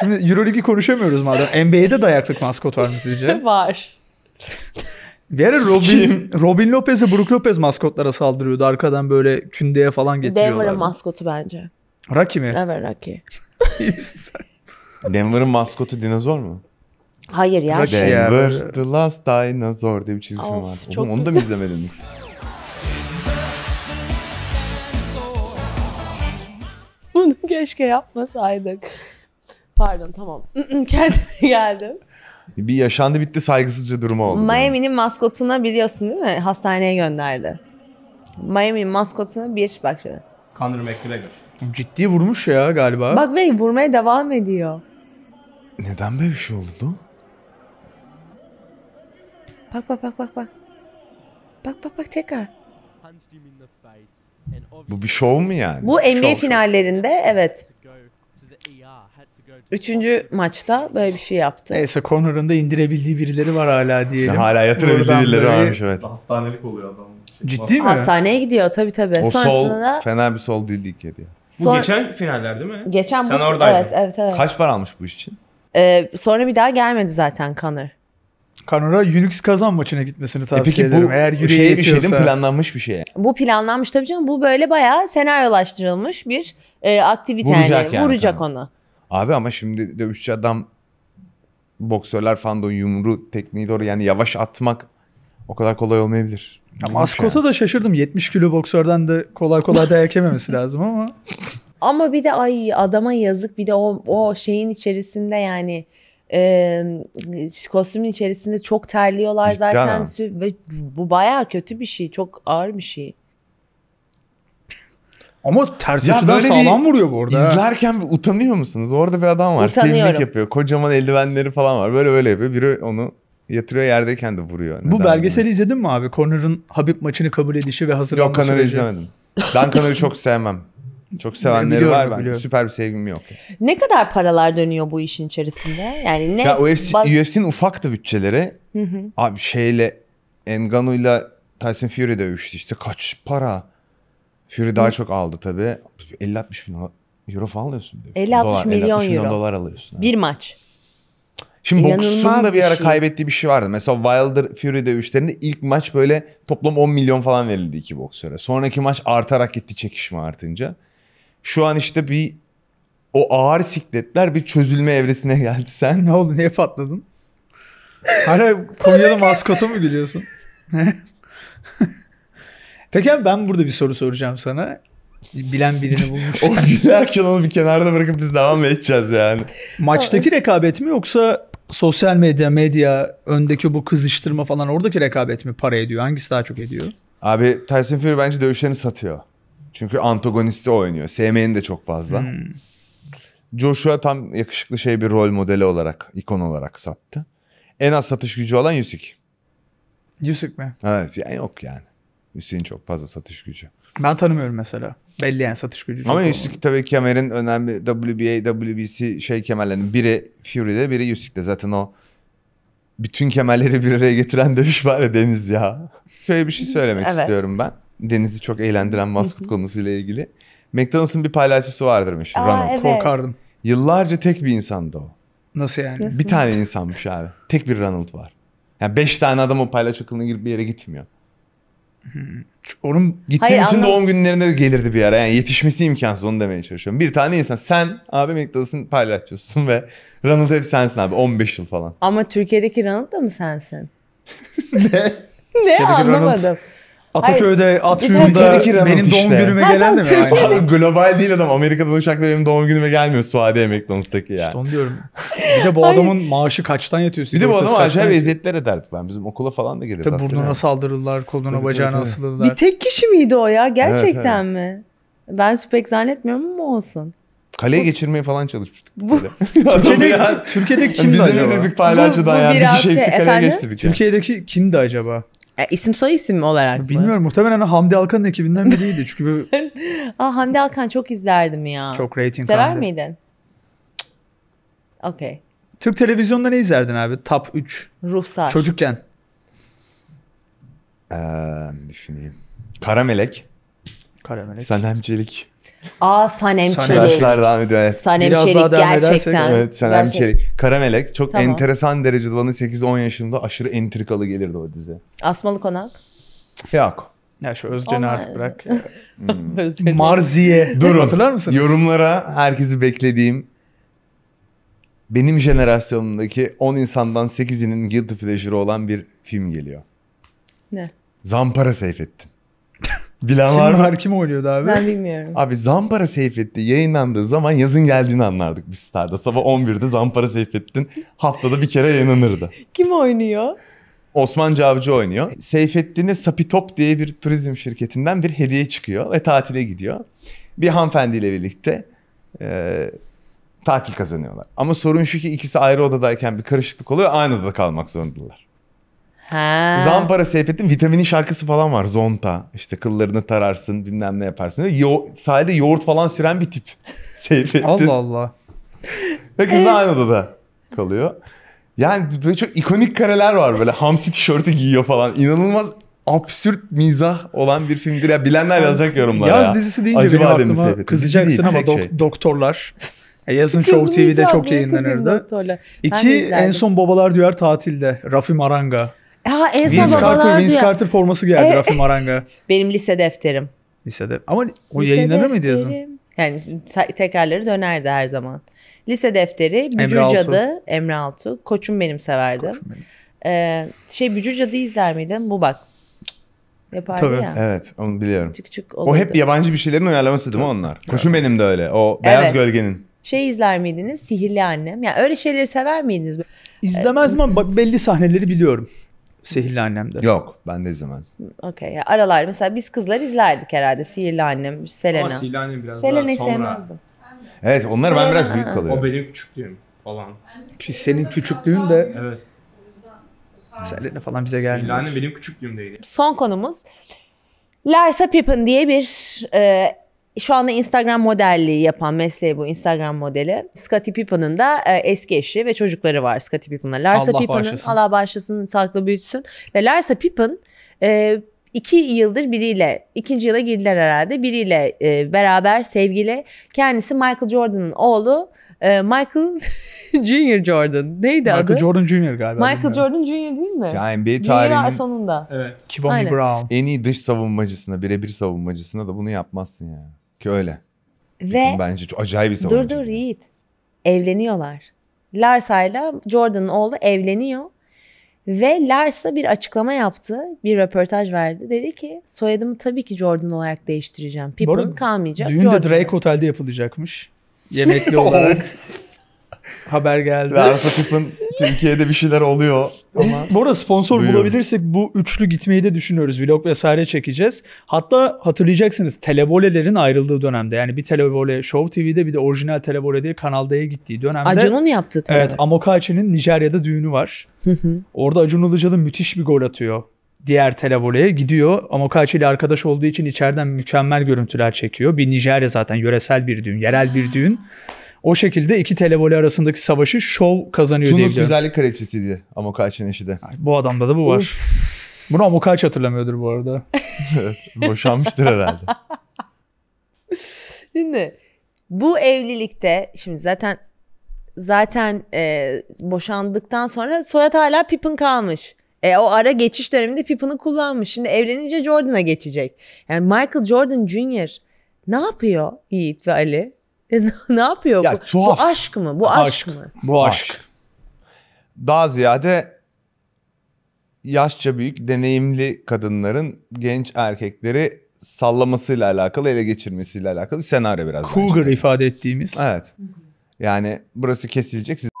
Şimdi Euroligi konuşamıyoruz madem. NBA'de dayaklık maskot var mı sizce? var. Bir ara Robin, Robin Lopez'e Brook Lopez maskotlara saldırıyordu. Arkadan böyle kündeye falan getiriyorlar. Denver'ın maskotu bence. Rocky mi? Evet Rocky. Denver'ın maskotu dinozor mu? Hayır ya. Rocky Denver The Last Dinosaur diye bir çizim of, var. Çok... onu da mı izlemediniz? Bunu keşke yapmasaydık. Pardon tamam. Kendime geldim. Bir yaşandı bitti saygısızca durumu oldu. Miami'nin maskotuna biliyorsun değil mi? Hastaneye gönderdi. Miami'nin maskotuna bir bak şöyle. Conor McGregor. Ciddi vurmuş ya galiba. Bak ve vurmaya devam ediyor. Neden böyle bir şey oldu? Bak bak bak bak bak. Bak bak bak tekrar. Bu bir şov mu yani? Bu NBA Şov, şov. finallerinde evet Üçüncü maçta böyle bir şey yaptı. Neyse Connor'ın da indirebildiği birileri var hala diyelim. hala yatırabildiği birileri varmış evet. Hastanelik oluyor adam. Şey, Ciddi mi? Hastaneye gidiyor tabii tabii. O sol Sonrasında da fena bir sol değildi ilk hediye. Bu geçen finaller değil mi? geçen Sen bu oradaydın. evet evet evet. Kaç para almış bu iş için? Ee, sonra bir daha gelmedi zaten Connor. Kanora Unix kazan maçına gitmesini E tavsiye peki ederim. bu Eğer yüreği şey bir şey mi? Planlanmış bir şey. Bu planlanmış tabii canım. Bu böyle bayağı senaryolaştırılmış bir e, aktivite Vuracak yani yani Vuracak Connor. onu. Abi ama şimdi dövüşçü adam boksörler falan da yumru tekniği doğru yani yavaş atmak o kadar kolay olmayabilir. maskota yani. da şaşırdım. 70 kilo boksörden de kolay kolay dayak yememesi lazım ama. Ama bir de ay adama yazık bir de o, o şeyin içerisinde yani e, kostümün içerisinde çok terliyorlar Cidden zaten. Ve bu bayağı kötü bir şey. Çok ağır bir şey. Ama ters ya açıdan sağlam vuruyor bu arada. İzlerken bir utanıyor musunuz? Orada bir adam var. Utanıyorum. Sevimlik yapıyor. Kocaman eldivenleri falan var. Böyle böyle yapıyor. Biri onu yatırıyor yerdeyken de vuruyor. Neden bu belgeseli izledin mi abi? Connor'ın Habib maçını kabul edişi ve hazırlanma Yok Connor'ı izlemedim. Ben Connor'ı çok sevmem. Çok sevenleri var ben. Biliyorum. Süper bir sevgim yok. Ne kadar paralar dönüyor bu işin içerisinde? Yani ne? Ya UFC, baz... UFC'nin ufak da bütçeleri. Hı hı. Abi şeyle Engano'yla Tyson Fury dövüştü işte kaç para. Fury daha çok aldı tabii. 50-60 milyon euro falan alıyorsun. 50-60 milyon 50-60 euro. dolar alıyorsun. Bir maç. Şimdi boksun da bir ara şey. kaybettiği bir şey vardı. Mesela Wilder Fury dövüşlerinde ilk maç böyle toplam 10 milyon falan verildi iki boksöre. Sonraki maç artarak gitti çekişme artınca. Şu an işte bir o ağır sikletler bir çözülme evresine geldi sen. Ne oldu niye patladın? Hala Konya'da maskotu mu gülüyorsun? Peki abi ben burada bir soru soracağım sana. Bilen birini bulmuş. o gülerken onu bir kenarda bırakıp biz devam edeceğiz yani. Maçtaki rekabet mi yoksa sosyal medya, medya, öndeki bu kızıştırma falan oradaki rekabet mi para ediyor? Hangisi daha çok ediyor? Abi Tyson Fury bence dövüşlerini satıyor. Çünkü antagonisti oynuyor. Sevmeyeni de çok fazla. Hmm. Joshua tam yakışıklı şey bir rol modeli olarak, ikon olarak sattı. En az satış gücü olan Yusik. Yusik mi? Evet yani yok yani. Hüseyin çok fazla satış gücü. Ben tanımıyorum mesela. Belli yani satış gücü. Ama Yusik tabii kemerin önemli WBA, WBC şey kemerlerinin biri Fury'de biri Yusik'te. Zaten o bütün kemerleri bir araya getiren dövüş var ya Deniz ya. Şöyle bir şey söylemek evet. istiyorum ben. Deniz'i çok eğlendiren maskot konusuyla ilgili. McDonald's'ın bir paylaşıcısı vardırmış. Aa, Ronald. Evet. Korkardım. Yıllarca tek bir insandı o. Nasıl yani? Nasıl? Bir tane insanmış abi. Tek bir Ronald var. Yani beş tane adam o paylaş okuluna girip bir yere gitmiyor. Hmm. Onun gittiği Hayır, bütün anladım. doğum günlerinde gelirdi bir ara. Yani yetişmesi imkansız onu demeye çalışıyorum. Bir tane insan sen abi McDonald's'ın paylaşıyorsun ve Ronald hep sensin abi 15 yıl falan. Ama Türkiye'deki Ronald da mı sensin? ne? ne anlamadım. Ronald. Ataköy'de, Atrium'da benim işte. doğum günüme ha, gelen de mi? Abi, global değil adam. Amerika'da uçakla benim doğum günüme gelmiyor Suadiye McDonald's'taki yani. İşte onu diyorum. Bir de bu adamın maaşı kaçtan yatıyor? Bir de bu adam acayip eziyetler ederdi ben. Bizim okula falan da gelirdi. Tabii burnuna yani. saldırırlar, koluna tabii, bacağına tabii, asılırlar. Bir tek kişi miydi o ya? Gerçekten evet, mi? Ben pek zannetmiyorum ama olsun. Kaleye geçirmeye falan çalışmıştık. Bu, Türkiye'de, Türkiye'de kimdi acaba? Biz de ne dedik palyaçodan ya? Bir şey, şey kaleye efendim? Türkiye'deki kimdi acaba? Yani isim soy isim olarak mı? Bilmiyorum muhtemelen Hamdi Alkan'ın ekibinden biriydi çünkü böyle... Aa, ah, Hamdi Alkan çok izlerdim ya. Çok rating Sever Hamdi. miydin? Okey. Türk televizyonunda ne izlerdin abi? Top 3. Ruhsar. Çocukken. Ee, düşüneyim. Karamelek. Karamelek. Sanemcilik. Aa Sanem Çelik. Yaşlar devam ediyor. Evet. Sanem Biraz Çelik daha gerçekten. Evet Sanem Gerçek. Çelik. Karamelek çok Tamam. enteresan derecede bana 8-10 yaşımda aşırı entrikalı gelirdi o dizi. Asmalı Konak. Yok. Ya şu Özcan'ı artık bırak. Hmm. Özledim. Marziye. Durun. Hatırlar mısınız? Yorumlara herkesi beklediğim benim jenerasyonumdaki 10 insandan 8'inin guilty pleasure'ı olan bir film geliyor. Ne? Zampara Seyfettin. Bilen kim var mı? Var, kim oynuyordu abi? Ben bilmiyorum. Abi Zampara Seyfettin yayınlandığı zaman yazın geldiğini anlardık biz Star'da. Sabah 11'de Zampara Seyfettin haftada bir kere yayınlanırdı. kim oynuyor? Osman Cavcı oynuyor. Seyfettin'e Sapitop diye bir turizm şirketinden bir hediye çıkıyor ve tatile gidiyor. Bir hanımefendiyle birlikte e, tatil kazanıyorlar. Ama sorun şu ki ikisi ayrı odadayken bir karışıklık oluyor. Aynı odada kalmak zorundalar. He. Zampara Seyfettin vitaminin şarkısı falan var. Zonta. İşte kıllarını tararsın bilmem ne yaparsın. Yo sahilde yoğurt falan süren bir tip. Seyfettin. Allah Allah. Ve kız ee? aynı odada kalıyor. Yani böyle çok ikonik kareler var böyle. Hamsi tişörtü giyiyor falan. İnanılmaz absürt mizah olan bir filmdir. Ya bilenler yazacak yorumlara. Yaz ya. dizisi deyince Acaba benim aklıma Seyfettin. kızacaksın değil, ama dok şey. doktorlar. E, yazın Kızım Show TV'de çok yayınlanırdı. İki en son Babalar Duyar tatilde. Rafi Maranga. Ha en son Vince Carter, Vince diyor. Carter forması geldi e, Rafi Maranga. Benim lise defterim. Lisede. Ama o lise yayınlanır defterim. mıydı yazın? Yani tekrarları dönerdi her zaman. Lise defteri, Bücür Emre Cadı, Altu. Emre Altu. Koçum benim severdi. Koçum benim. Ee, şey Bücür Cadı izler miydin? Bu bak. Yapardı Tabii. ya. Evet onu biliyorum. Çık çık olurdu. O hep yabancı bir şeylerin uyarlaması değil mi onlar? Koşun evet. benim de öyle. O beyaz evet. gölgenin. Şey izler miydiniz? Sihirli Annem. Yani öyle şeyleri sever miydiniz? İzlemez ama belli sahneleri biliyorum. Sihirli Annem'de. Yok ben de izlemezdim. Okey. Yani aralar mesela biz kızlar izlerdik herhalde. Sihirli Annem, Selena. Ama Sihirli Annem biraz Selena'yı daha sonra. sevmezdim. Evet onlar ben biraz büyük kalıyor. O benim küçüklüğüm falan. Ki senin küçüklüğün de Evet. Selena falan bize Sihirli Annem benim küçüklüğümdeydi. Son konumuz Larsa Pippen diye bir e, şu anda Instagram modelliği yapan mesleği bu Instagram modeli. Scottie Pippen'ın da e, eski eşi ve çocukları var Scottie Pippen'la. Larsa Allah Pippen'ın bağışlasın. Allah bağışlasın, sağlıklı büyütsün. Ve Larsa Pippen e, iki yıldır biriyle, ikinci yıla girdiler herhalde. Biriyle e, beraber sevgili. Kendisi Michael Jordan'ın oğlu. E, Michael Junior Jordan. Neydi Michael adı? Michael Jordan Junior galiba. Michael Jordan Junior değil mi? Yani NBA Junior sonunda. Evet. Kibami Aynen. Brown. en iyi dış savunmacısına, birebir savunmacısına da bunu yapmazsın yani. Ki öyle. Ve Bütün bence çok acayip bir savunucu. Dur dur Yiğit. Evleniyorlar. Larsa'yla Jordan'ın oğlu evleniyor. Ve Lars'a bir açıklama yaptı. Bir röportaj verdi. Dedi ki soyadımı tabii ki Jordan olarak değiştireceğim. People kalmayacak. Düğün de Drake Otelde yapılacakmış. Yemekli olarak haber geldi. Ve Arsa Tıp'ın Türkiye'de bir şeyler oluyor. Ama... Biz bu arada sponsor Duyuyorum. bulabilirsek bu üçlü gitmeyi de düşünüyoruz. Vlog vesaire çekeceğiz. Hatta hatırlayacaksınız televolelerin ayrıldığı dönemde. Yani bir televole Show TV'de bir de orijinal televole diye kanaldaya gittiği dönemde. Acun'un yaptığı televole. Evet Amokachi'nin Nijerya'da düğünü var. Orada Acun Ilıcalı müthiş bir gol atıyor diğer televoleye gidiyor. Amokachi ile arkadaş olduğu için içeriden mükemmel görüntüler çekiyor. Bir Nijerya zaten yöresel bir düğün, yerel bir düğün. O şekilde iki televole arasındaki savaşı şov kazanıyor Tunus diye biliyorum. güzellik kraliçesiydi Amokachi'nin eşi de. Bu adamda da bu var. Bunu amokalç hatırlamıyordur bu arada. boşanmıştır herhalde. Şimdi bu evlilikte şimdi zaten zaten e, boşandıktan sonra soyad hala Pippin kalmış. E, o ara geçiş döneminde Pippin'i kullanmış. Şimdi evlenince Jordan'a geçecek. Yani Michael Jordan Jr. ne yapıyor Yiğit ve Ali? E, ne yapıyor ya, bu? Tuhaf. Bu aşk mı? Bu aşk, aşk mı? Bu aşk. Daha ziyade yaşça büyük, deneyimli kadınların genç erkekleri sallamasıyla alakalı, ele geçirmesiyle alakalı bir senaryo biraz. Cougar ifade ettiğimiz. Evet. Yani burası kesilecek. Siz...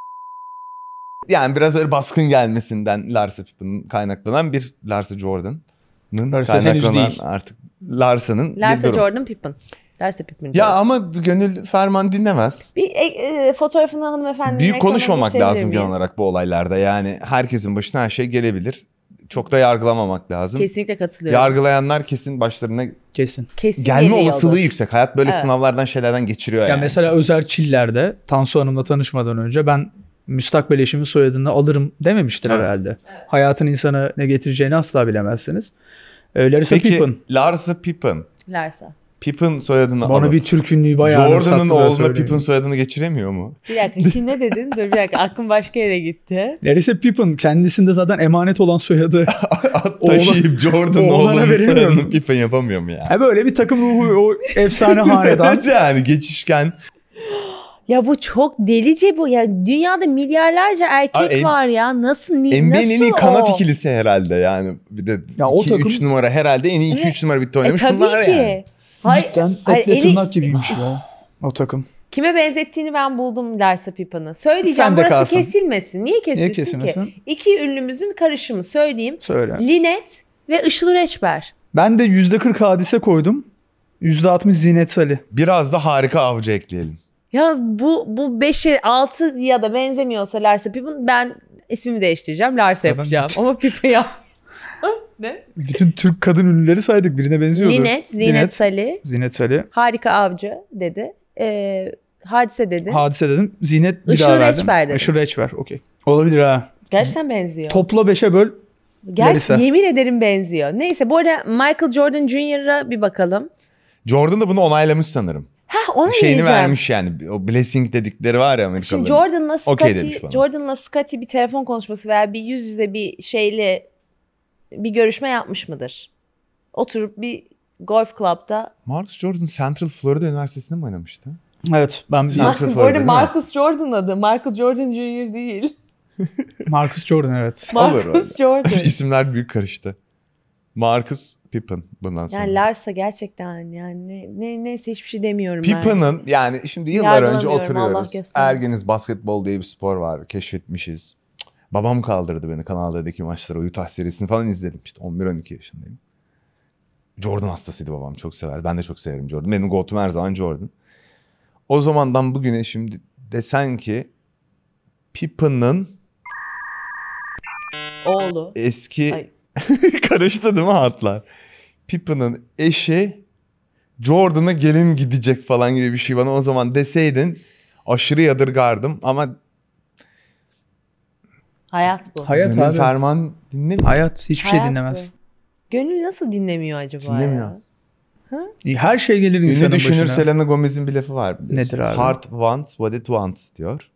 Yani biraz öyle baskın gelmesinden Larsa Pippen kaynaklanan bir Larsa Jordan'ın Larsa kaynaklanan artık Larsa'nın Larsa Jordan Pippen. Ders yapıp Ya ama gönül ferman dinlemez. Bir e, e, fotoğrafını hanımefendinin Büyük konuşmamak lazım genel olarak bu olaylarda. Yani herkesin başına her şey gelebilir. Çok da yargılamamak lazım. Kesinlikle katılıyorum. Yargılayanlar kesin başlarına Kesin. Kesin gelme geliyordu. olasılığı yüksek. Hayat böyle evet. sınavlardan şeylerden geçiriyor yani. yani mesela Özer Çiller'de Tansu Hanım'la tanışmadan önce ben müstakbel eşimin soyadını alırım dememiştir evet. herhalde. Evet. Hayatın insana ne getireceğini asla bilemezsiniz. Larsa Larissa Pippen. Larissa Pippen. Larissa. Pippen soyadını Bana alın. bir Türkünlüğü bayağı Jordan'ın oğluna Pippen soyadını geçiremiyor mu? Bir dakika ki ne dedin? Dur bir dakika aklım başka yere gitti. Neredeyse Pippen kendisinde zaten emanet olan soyadı. At taşıyıp Jordan'ın oğlunun soyadını Pippen yapamıyor mu ya? Yani? Ha böyle bir takım ruhu o efsane hanedan. evet yani geçişken. Ya bu çok delice bu. Ya dünyada milyarlarca erkek Aa, var ya. Nasıl ni, nasıl en kanat ikilisi herhalde yani. Bir de 2 ya 3 takım... numara herhalde en iyi 2 3 numara bitti oynamış e, bunlar ki. yani. Hay, Cidden etle eli... gibiymiş ya o takım. Kime benzettiğini ben buldum Larsa Pipan'ı. Söyleyeceğim Sen de burası kalsın. kesilmesin. Niye kesilsin, Niye kesilmesin ki? İki ünlümüzün karışımı söyleyeyim. Söyle. Linet ve Işıl Reçber. Ben de %40 hadise koydum. %60 Zinet Salih. Biraz da harika avcı ekleyelim. Yalnız bu bu 5'e 6 ya da benzemiyorsa Larsa Pippen ben ismimi değiştireceğim. Larsa Tabii. yapacağım ama Pippen yap. Ne? Bütün Türk kadın ünlüleri saydık. Birine benziyordu. Linet, Zinet, Zinet Salih. Zinet Salih. Harika Avcı dedi. Ee, hadise dedi. Hadise dedim. Zinet bir Işıl daha verdim. Reçber dedim. Işıl Reçber. Okey. Olabilir ha. Gerçekten benziyor. Topla beşe böl. Gerçi yemin ederim benziyor. Neyse bu arada Michael Jordan Jr.'a bir bakalım. Jordan da bunu onaylamış sanırım. Ha onu Şeyini geleceğim. vermiş yani. O blessing dedikleri var ya Amerikalıların. Şimdi Jordan'la Scotty, okay Jordan'la Scotty bir telefon konuşması veya bir yüz yüze bir şeyle bir görüşme yapmış mıdır? Oturup bir golf club'da. Marcus Jordan Central Florida Üniversitesi'nde mi oynamıştı? Evet ben bir Central Florida. Ah, bu arada Marcus Jordan adı. Michael Jordan Jr. değil. Marcus Jordan evet. Marcus Jordan. İsimler büyük karıştı. Marcus Pippen bundan sonra. Yani Larsa gerçekten yani ne, ne neyse hiçbir şey demiyorum Pippen'ın yani. yani şimdi yıllar önce oturuyoruz. Ergeniz basketbol diye bir spor var keşfetmişiz. Babam kaldırdı beni Kanada'daki maçları, Utah serisini falan izledim. İşte 11-12 yaşındayım. Jordan hastasıydı babam çok severdi. Ben de çok severim Jordan. Benim gotum her zaman Jordan. O zamandan bugüne şimdi desen ki Pippen'ın oğlu eski karıştı değil mi hatlar? Pippen'ın eşi Jordan'a gelin gidecek falan gibi bir şey bana o zaman deseydin aşırı yadırgardım ama Hayat bu. Hayat Gönül abi. Ferman dinlemiyor. Hayat hiçbir şey Hayat şey dinlemez. Bu. Gönül nasıl dinlemiyor acaba Dinlemiyor. Ya? Ha? E, her şey gelir Ünlü insanın düşünür başına. Selena Gomez'in bir lafı var. Nedir abi? Heart wants what it wants diyor.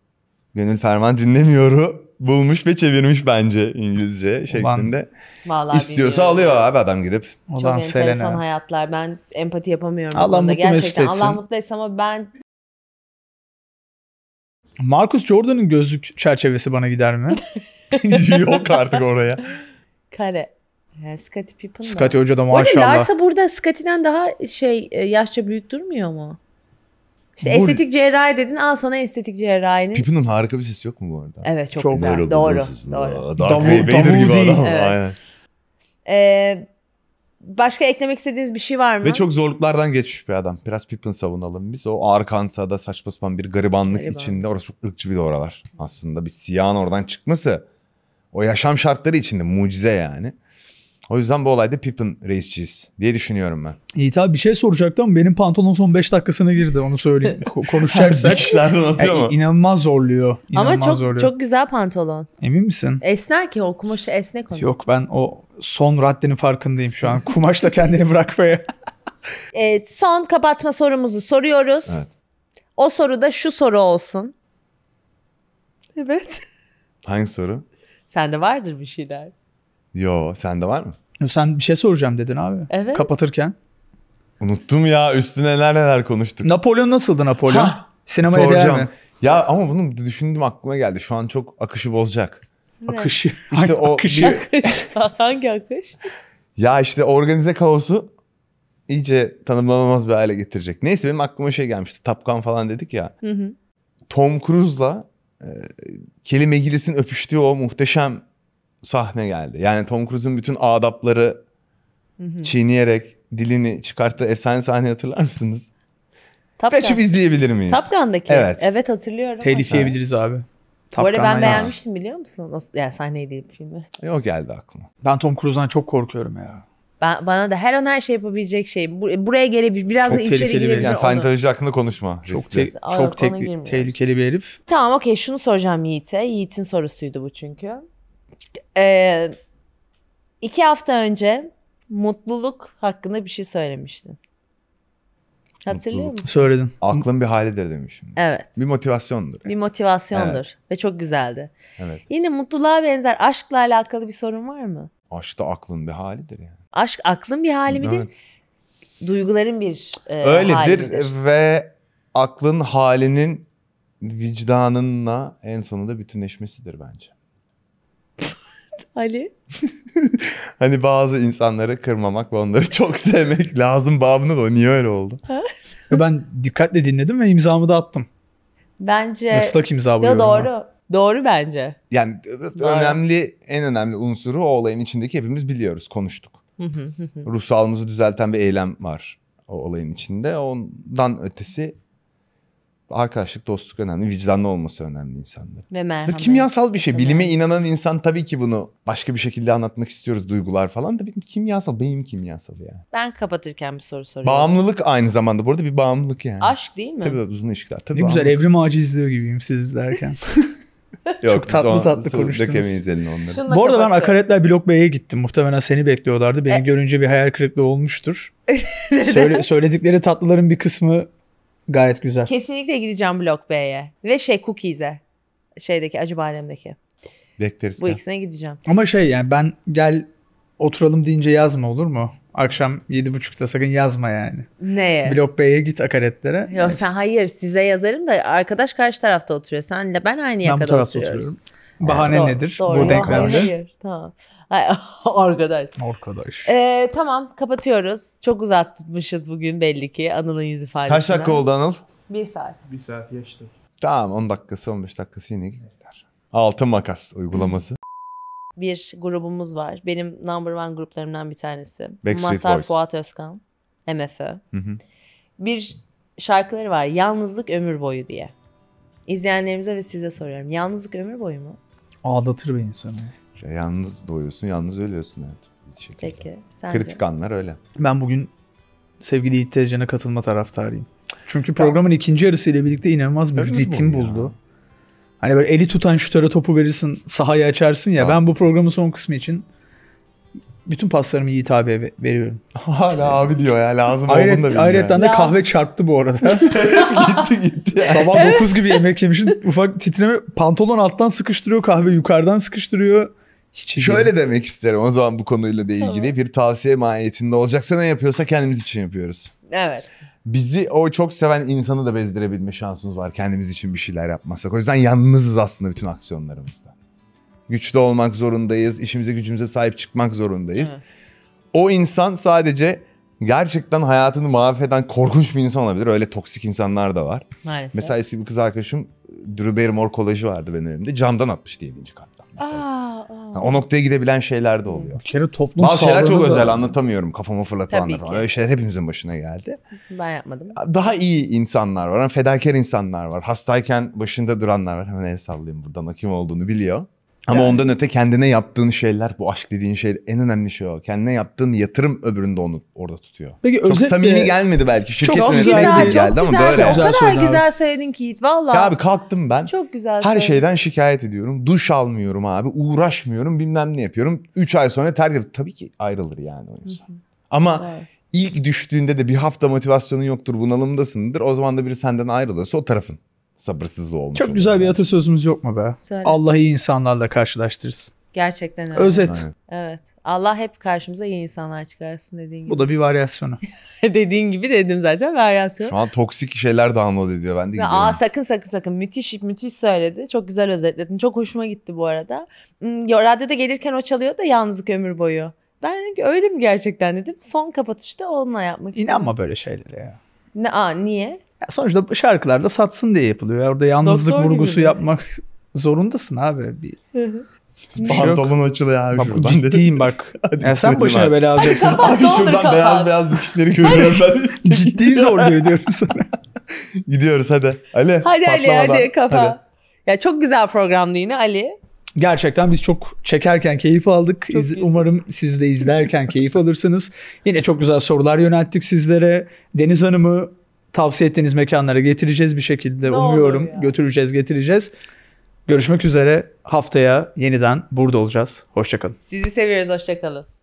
Gönül Ferman dinlemiyoru bulmuş ve çevirmiş bence İngilizce şeklinde. Vallahi İstiyorsa bilmiyorum. alıyor abi adam gidip. Olan Çok enteresan Selena. hayatlar. Ben empati yapamıyorum. Allah mutlu mesut etsin. Allah mutlu etsin ama ben Marcus Jordan'ın gözlük çerçevesi bana gider mi? Yok artık oraya. Kare. Yani Scottie Pippen Scottie Hoca da maşallah. Orada Larsa burada Scottie'den daha şey e, yaşça büyük durmuyor mu? İşte bu... estetik cerrahi dedin al sana estetik cerrahini. Pippin'in harika bir sesi yok mu bu arada? Evet çok, çok güzel. Doğru. Doğru. Darth Vader gibi adam. Evet. Aynen. Ee, Başka eklemek istediğiniz bir şey var mı? Ve çok zorluklardan geçmiş bir adam. Biraz Pippin savunalım biz. O Arkansas'da saçma sapan bir garibanlık Gariban. içinde. Orası çok ırkçı bir de oralar aslında. Bir siyahın oradan çıkması. O yaşam şartları içinde mucize yani. O yüzden bu olayda Pippen reisçiyiz diye düşünüyorum ben. İyi tabi bir şey soracaktım. Benim pantolon son 5 dakikasına girdi onu söyleyeyim. Konuşacaksak. yani e, mu? İnanılmaz zorluyor. İnanılmaz Ama çok zorluyor. çok güzel pantolon. Emin misin? Esner ki o kumaşı esnek onun. Yok ben o son raddenin farkındayım şu an. Kumaşla kendini bırakmaya. evet, son kapatma sorumuzu soruyoruz. Evet. O soru da şu soru olsun. Evet. Hangi soru? Sende vardır bir şeyler. Yo sende var mı? Sen bir şey soracağım dedin abi. Evet. Kapatırken. Unuttum ya üstüne neler neler konuştuk. Napolyon nasıldı Napolyon? Sinemaya soracağım. değer mi? Ya ama bunu düşündüm aklıma geldi. Şu an çok akışı bozacak. Ne? Akışı. İşte o akış. Bir... Hangi akış? Ya işte organize kaosu iyice tanımlanamaz bir hale getirecek. Neyse benim aklıma şey gelmişti. Tapkan falan dedik ya. Hı hı. Tom Cruise'la e, Kelly McGillis'in öpüştüğü o muhteşem sahne geldi. Yani Tom Cruise'un bütün adapları hı çiğneyerek dilini çıkarttığı efsane sahne hatırlar mısınız? Top Kaçıp Gun. izleyebilir miyiz? Top Gun'daki. Evet. Evet hatırlıyorum. Telif abi. Top Bu arada ben beğenmiştim biliyor musun? O, yani sahneyi değil filmi. Yok e, geldi aklıma. Ben Tom Cruise'dan çok korkuyorum ya. Ben, bana da her an her şey yapabilecek şey. Buraya gelebilir, biraz çok da içeri girebilir. Yani Scientology hakkında konuşma. Çok, te- çok te- tehlikeli bir herif. Tamam okey şunu soracağım Yiğit'e. Yiğit'in sorusuydu bu çünkü. Ee, iki hafta önce mutluluk hakkında bir şey söylemiştin. Hatırlıyor musun? Söyledim. Aklın bir halidir demişim. Evet. Bir motivasyondur. Bir motivasyondur evet. ve çok güzeldi. Evet. Yine mutluluğa benzer aşkla alakalı bir sorun var mı? Aşk da aklın bir halidir yani. Aşk aklın bir hali midir? Evet. Duyguların bir e, Öyledir hali ve aklın halinin vicdanınla en sonunda bütünleşmesidir bence. Ali? hani bazı insanları kırmamak ve onları çok sevmek lazım babına da niye öyle oldu? ben dikkatle dinledim ve imzamı da attım. Bence Islak imza de doğru. Doğru bence. Yani doğru. önemli en önemli unsuru o olayın içindeki hepimiz biliyoruz, konuştuk. Ruh sağlığımızı düzelten bir eylem var o olayın içinde. Ondan ötesi arkadaşlık, dostluk önemli. Vicdanlı olması önemli insanların. Ve merhamet. Kimyasal bir şey. Bilime inanan insan tabii ki bunu başka bir şekilde anlatmak istiyoruz. Duygular falan da benim kimyasal, benim kimyasalı yani. Ben kapatırken bir soru soruyorum. Bağımlılık aynı zamanda. Bu arada bir bağımlılık yani. Aşk değil mi? Tabii uzun ilişkiler. Tabii ne güzel evrim ağacı izliyor gibiyim siz izlerken. Yok, Çok tatlı tatlı konuştunuz. Dökemeyiz Bu arada ben akaretler Blok B'ye gittim. Muhtemelen seni bekliyorlardı. Beni e? görünce bir hayal kırıklığı olmuştur. Söyle, söyledikleri tatlıların bir kısmı Gayet güzel. Kesinlikle gideceğim Block B'ye ve şey Cookies'e. Şeydeki acı bademdeki. Bekleriz. Bu ikisine gideceğim. Ama şey yani ben gel oturalım deyince yazma olur mu? Akşam yedi buçukta sakın yazma yani. Neye? Blok B'ye git akaretlere. Yok yes. sen hayır size yazarım da arkadaş karşı tarafta oturuyor. Senle ben aynı yakada ben bu tarafta oturuyoruz. oturuyorum. Bahane evet, nedir doğru, bu denklemde? hayır tamam. Arkadaş. Arkadaş. Ee, tamam kapatıyoruz. Çok uzat tutmuşuz bugün belli ki Anıl'ın yüz ifadesine. Kaç dakika oldu Anıl? Bir saat. Bir saat geçti. Tamam 10 dakikası 15 dakikası yine gider. Altın makas uygulaması. bir grubumuz var. Benim number one gruplarımdan bir tanesi. Backstreet Masar Boys. Fuat Özkan. MFÖ. Bir şarkıları var. Yalnızlık ömür boyu diye. İzleyenlerimize ve size soruyorum. Yalnızlık ömür boyu mu? Ağlatır bir insanı yalnız doyuyorsun, yalnız ölüyorsun evet. Bir şekilde. Peki. Sence? Kritik anlar öyle. Ben bugün sevgili Yiğit Tezcan'a katılma taraftarıyım. Çünkü programın ben... ikinci yarısıyla birlikte inanılmaz bir Öyle ritim buldu. Ya. Hani böyle eli tutan şutöre topu verirsin, sahayı açarsın ya. Tamam. Ben bu programın son kısmı için bütün paslarımı Yiğit abiye veriyorum. Hala abi diyor ya lazım Ayret, olduğunu da bilmiyor. Ayrıca da kahve çarptı bu arada. gitti gitti. Sabah 9 gibi yemek yemişim. Ufak titreme pantolon alttan sıkıştırıyor kahve yukarıdan sıkıştırıyor. Hiç Şöyle değil. demek isterim o zaman bu konuyla da ilgili tamam. bir tavsiye mahiyetinde olacaksa ne yapıyorsa kendimiz için yapıyoruz. Evet. Bizi o çok seven insanı da bezdirebilme şansımız var kendimiz için bir şeyler yapmasak. O yüzden yalnızız aslında bütün aksiyonlarımızda. Güçlü olmak zorundayız, işimize gücümüze sahip çıkmak zorundayız. Hı. O insan sadece gerçekten hayatını mahveden korkunç bir insan olabilir. Öyle toksik insanlar da var. Maalesef. Mesela eski bir kız arkadaşım Drew Barrymore kolajı vardı benim elimde. Camdan atmış 7. kat mesela. Aa, aa. o noktaya gidebilen şeyler de oluyor. Bir kere toplum Bazı şeyler çok özel zaten. anlatamıyorum kafama fırlatanlar. falan. Öyle şeyler hepimizin başına geldi. Ben yapmadım. Daha iyi insanlar var. Fedakar insanlar var. Hastayken başında duranlar var. Hemen el sallayayım buradan o kim olduğunu biliyor. Ama yani. ondan öte kendine yaptığın şeyler bu aşk dediğin şey en önemli şey o. Kendine yaptığın yatırım öbüründe onu orada tutuyor. Peki çok özetle, samimi gelmedi belki. Şirket çok güzel, çok geldi güzel, ama böyle. O kadar güzel, güzel söyledin ki Yiğit valla. Ya abi kalktım ben. Çok güzel Her söyledin. şeyden şikayet ediyorum. Duş almıyorum abi. Uğraşmıyorum bilmem ne yapıyorum. 3 ay sonra terk ediyorum. Tabii ki ayrılır yani o insan. Hı hı. Ama evet. ilk düştüğünde de bir hafta motivasyonun yoktur bunalımdasındır. O zaman da biri senden ayrılırsa o tarafın sabırsız olmuş. Çok güzel yani. bir atasözümüz yok mu be? Söyle. Allah iyi insanlarla karşılaştırsın. Gerçekten öyle. Özet. Evet. evet. Allah hep karşımıza iyi insanlar çıkarsın dediğin gibi. Bu da bir varyasyonu. dediğin gibi dedim zaten varyasyon. Şu an toksik şeyler download ediyor ben de gidiyorum. Aa sakın sakın sakın müthiş müthiş söyledi. Çok güzel özetledin. Çok hoşuma gitti bu arada. Hmm, radyoda gelirken o çalıyor da yalnızlık ömür boyu. Ben dedim ki öyle mi gerçekten dedim. Son kapatışta onunla yapmak istedim. İnanma böyle şeylere ya. Ne, aa, niye? Sonuçta şarkılar da satsın diye yapılıyor. Ya orada yalnızlık Doktor vurgusu gibi. yapmak zorundasın abi. Bir, şey Pantolon açılıyor abi şuradan. Ciddiyim bak. ya sen başına abi. bela alacaksın. abi şuradan beyaz beyaz dikişleri görüyorum ben. Ciddiyiz orada ediyoruz sana. Gidiyoruz hadi. Ali. Hadi Ali hadi kafa. Hadi. Ya çok güzel programdı yine Ali. Gerçekten biz çok çekerken keyif aldık. İz, umarım siz de izlerken keyif alırsınız. Yine çok güzel sorular yönelttik sizlere. Deniz Hanım'ı tavsiye ettiğiniz mekanlara getireceğiz bir şekilde. Ne Umuyorum götüreceğiz, getireceğiz. Görüşmek üzere. Haftaya yeniden burada olacağız. Hoşçakalın. Sizi seviyoruz. Hoşçakalın.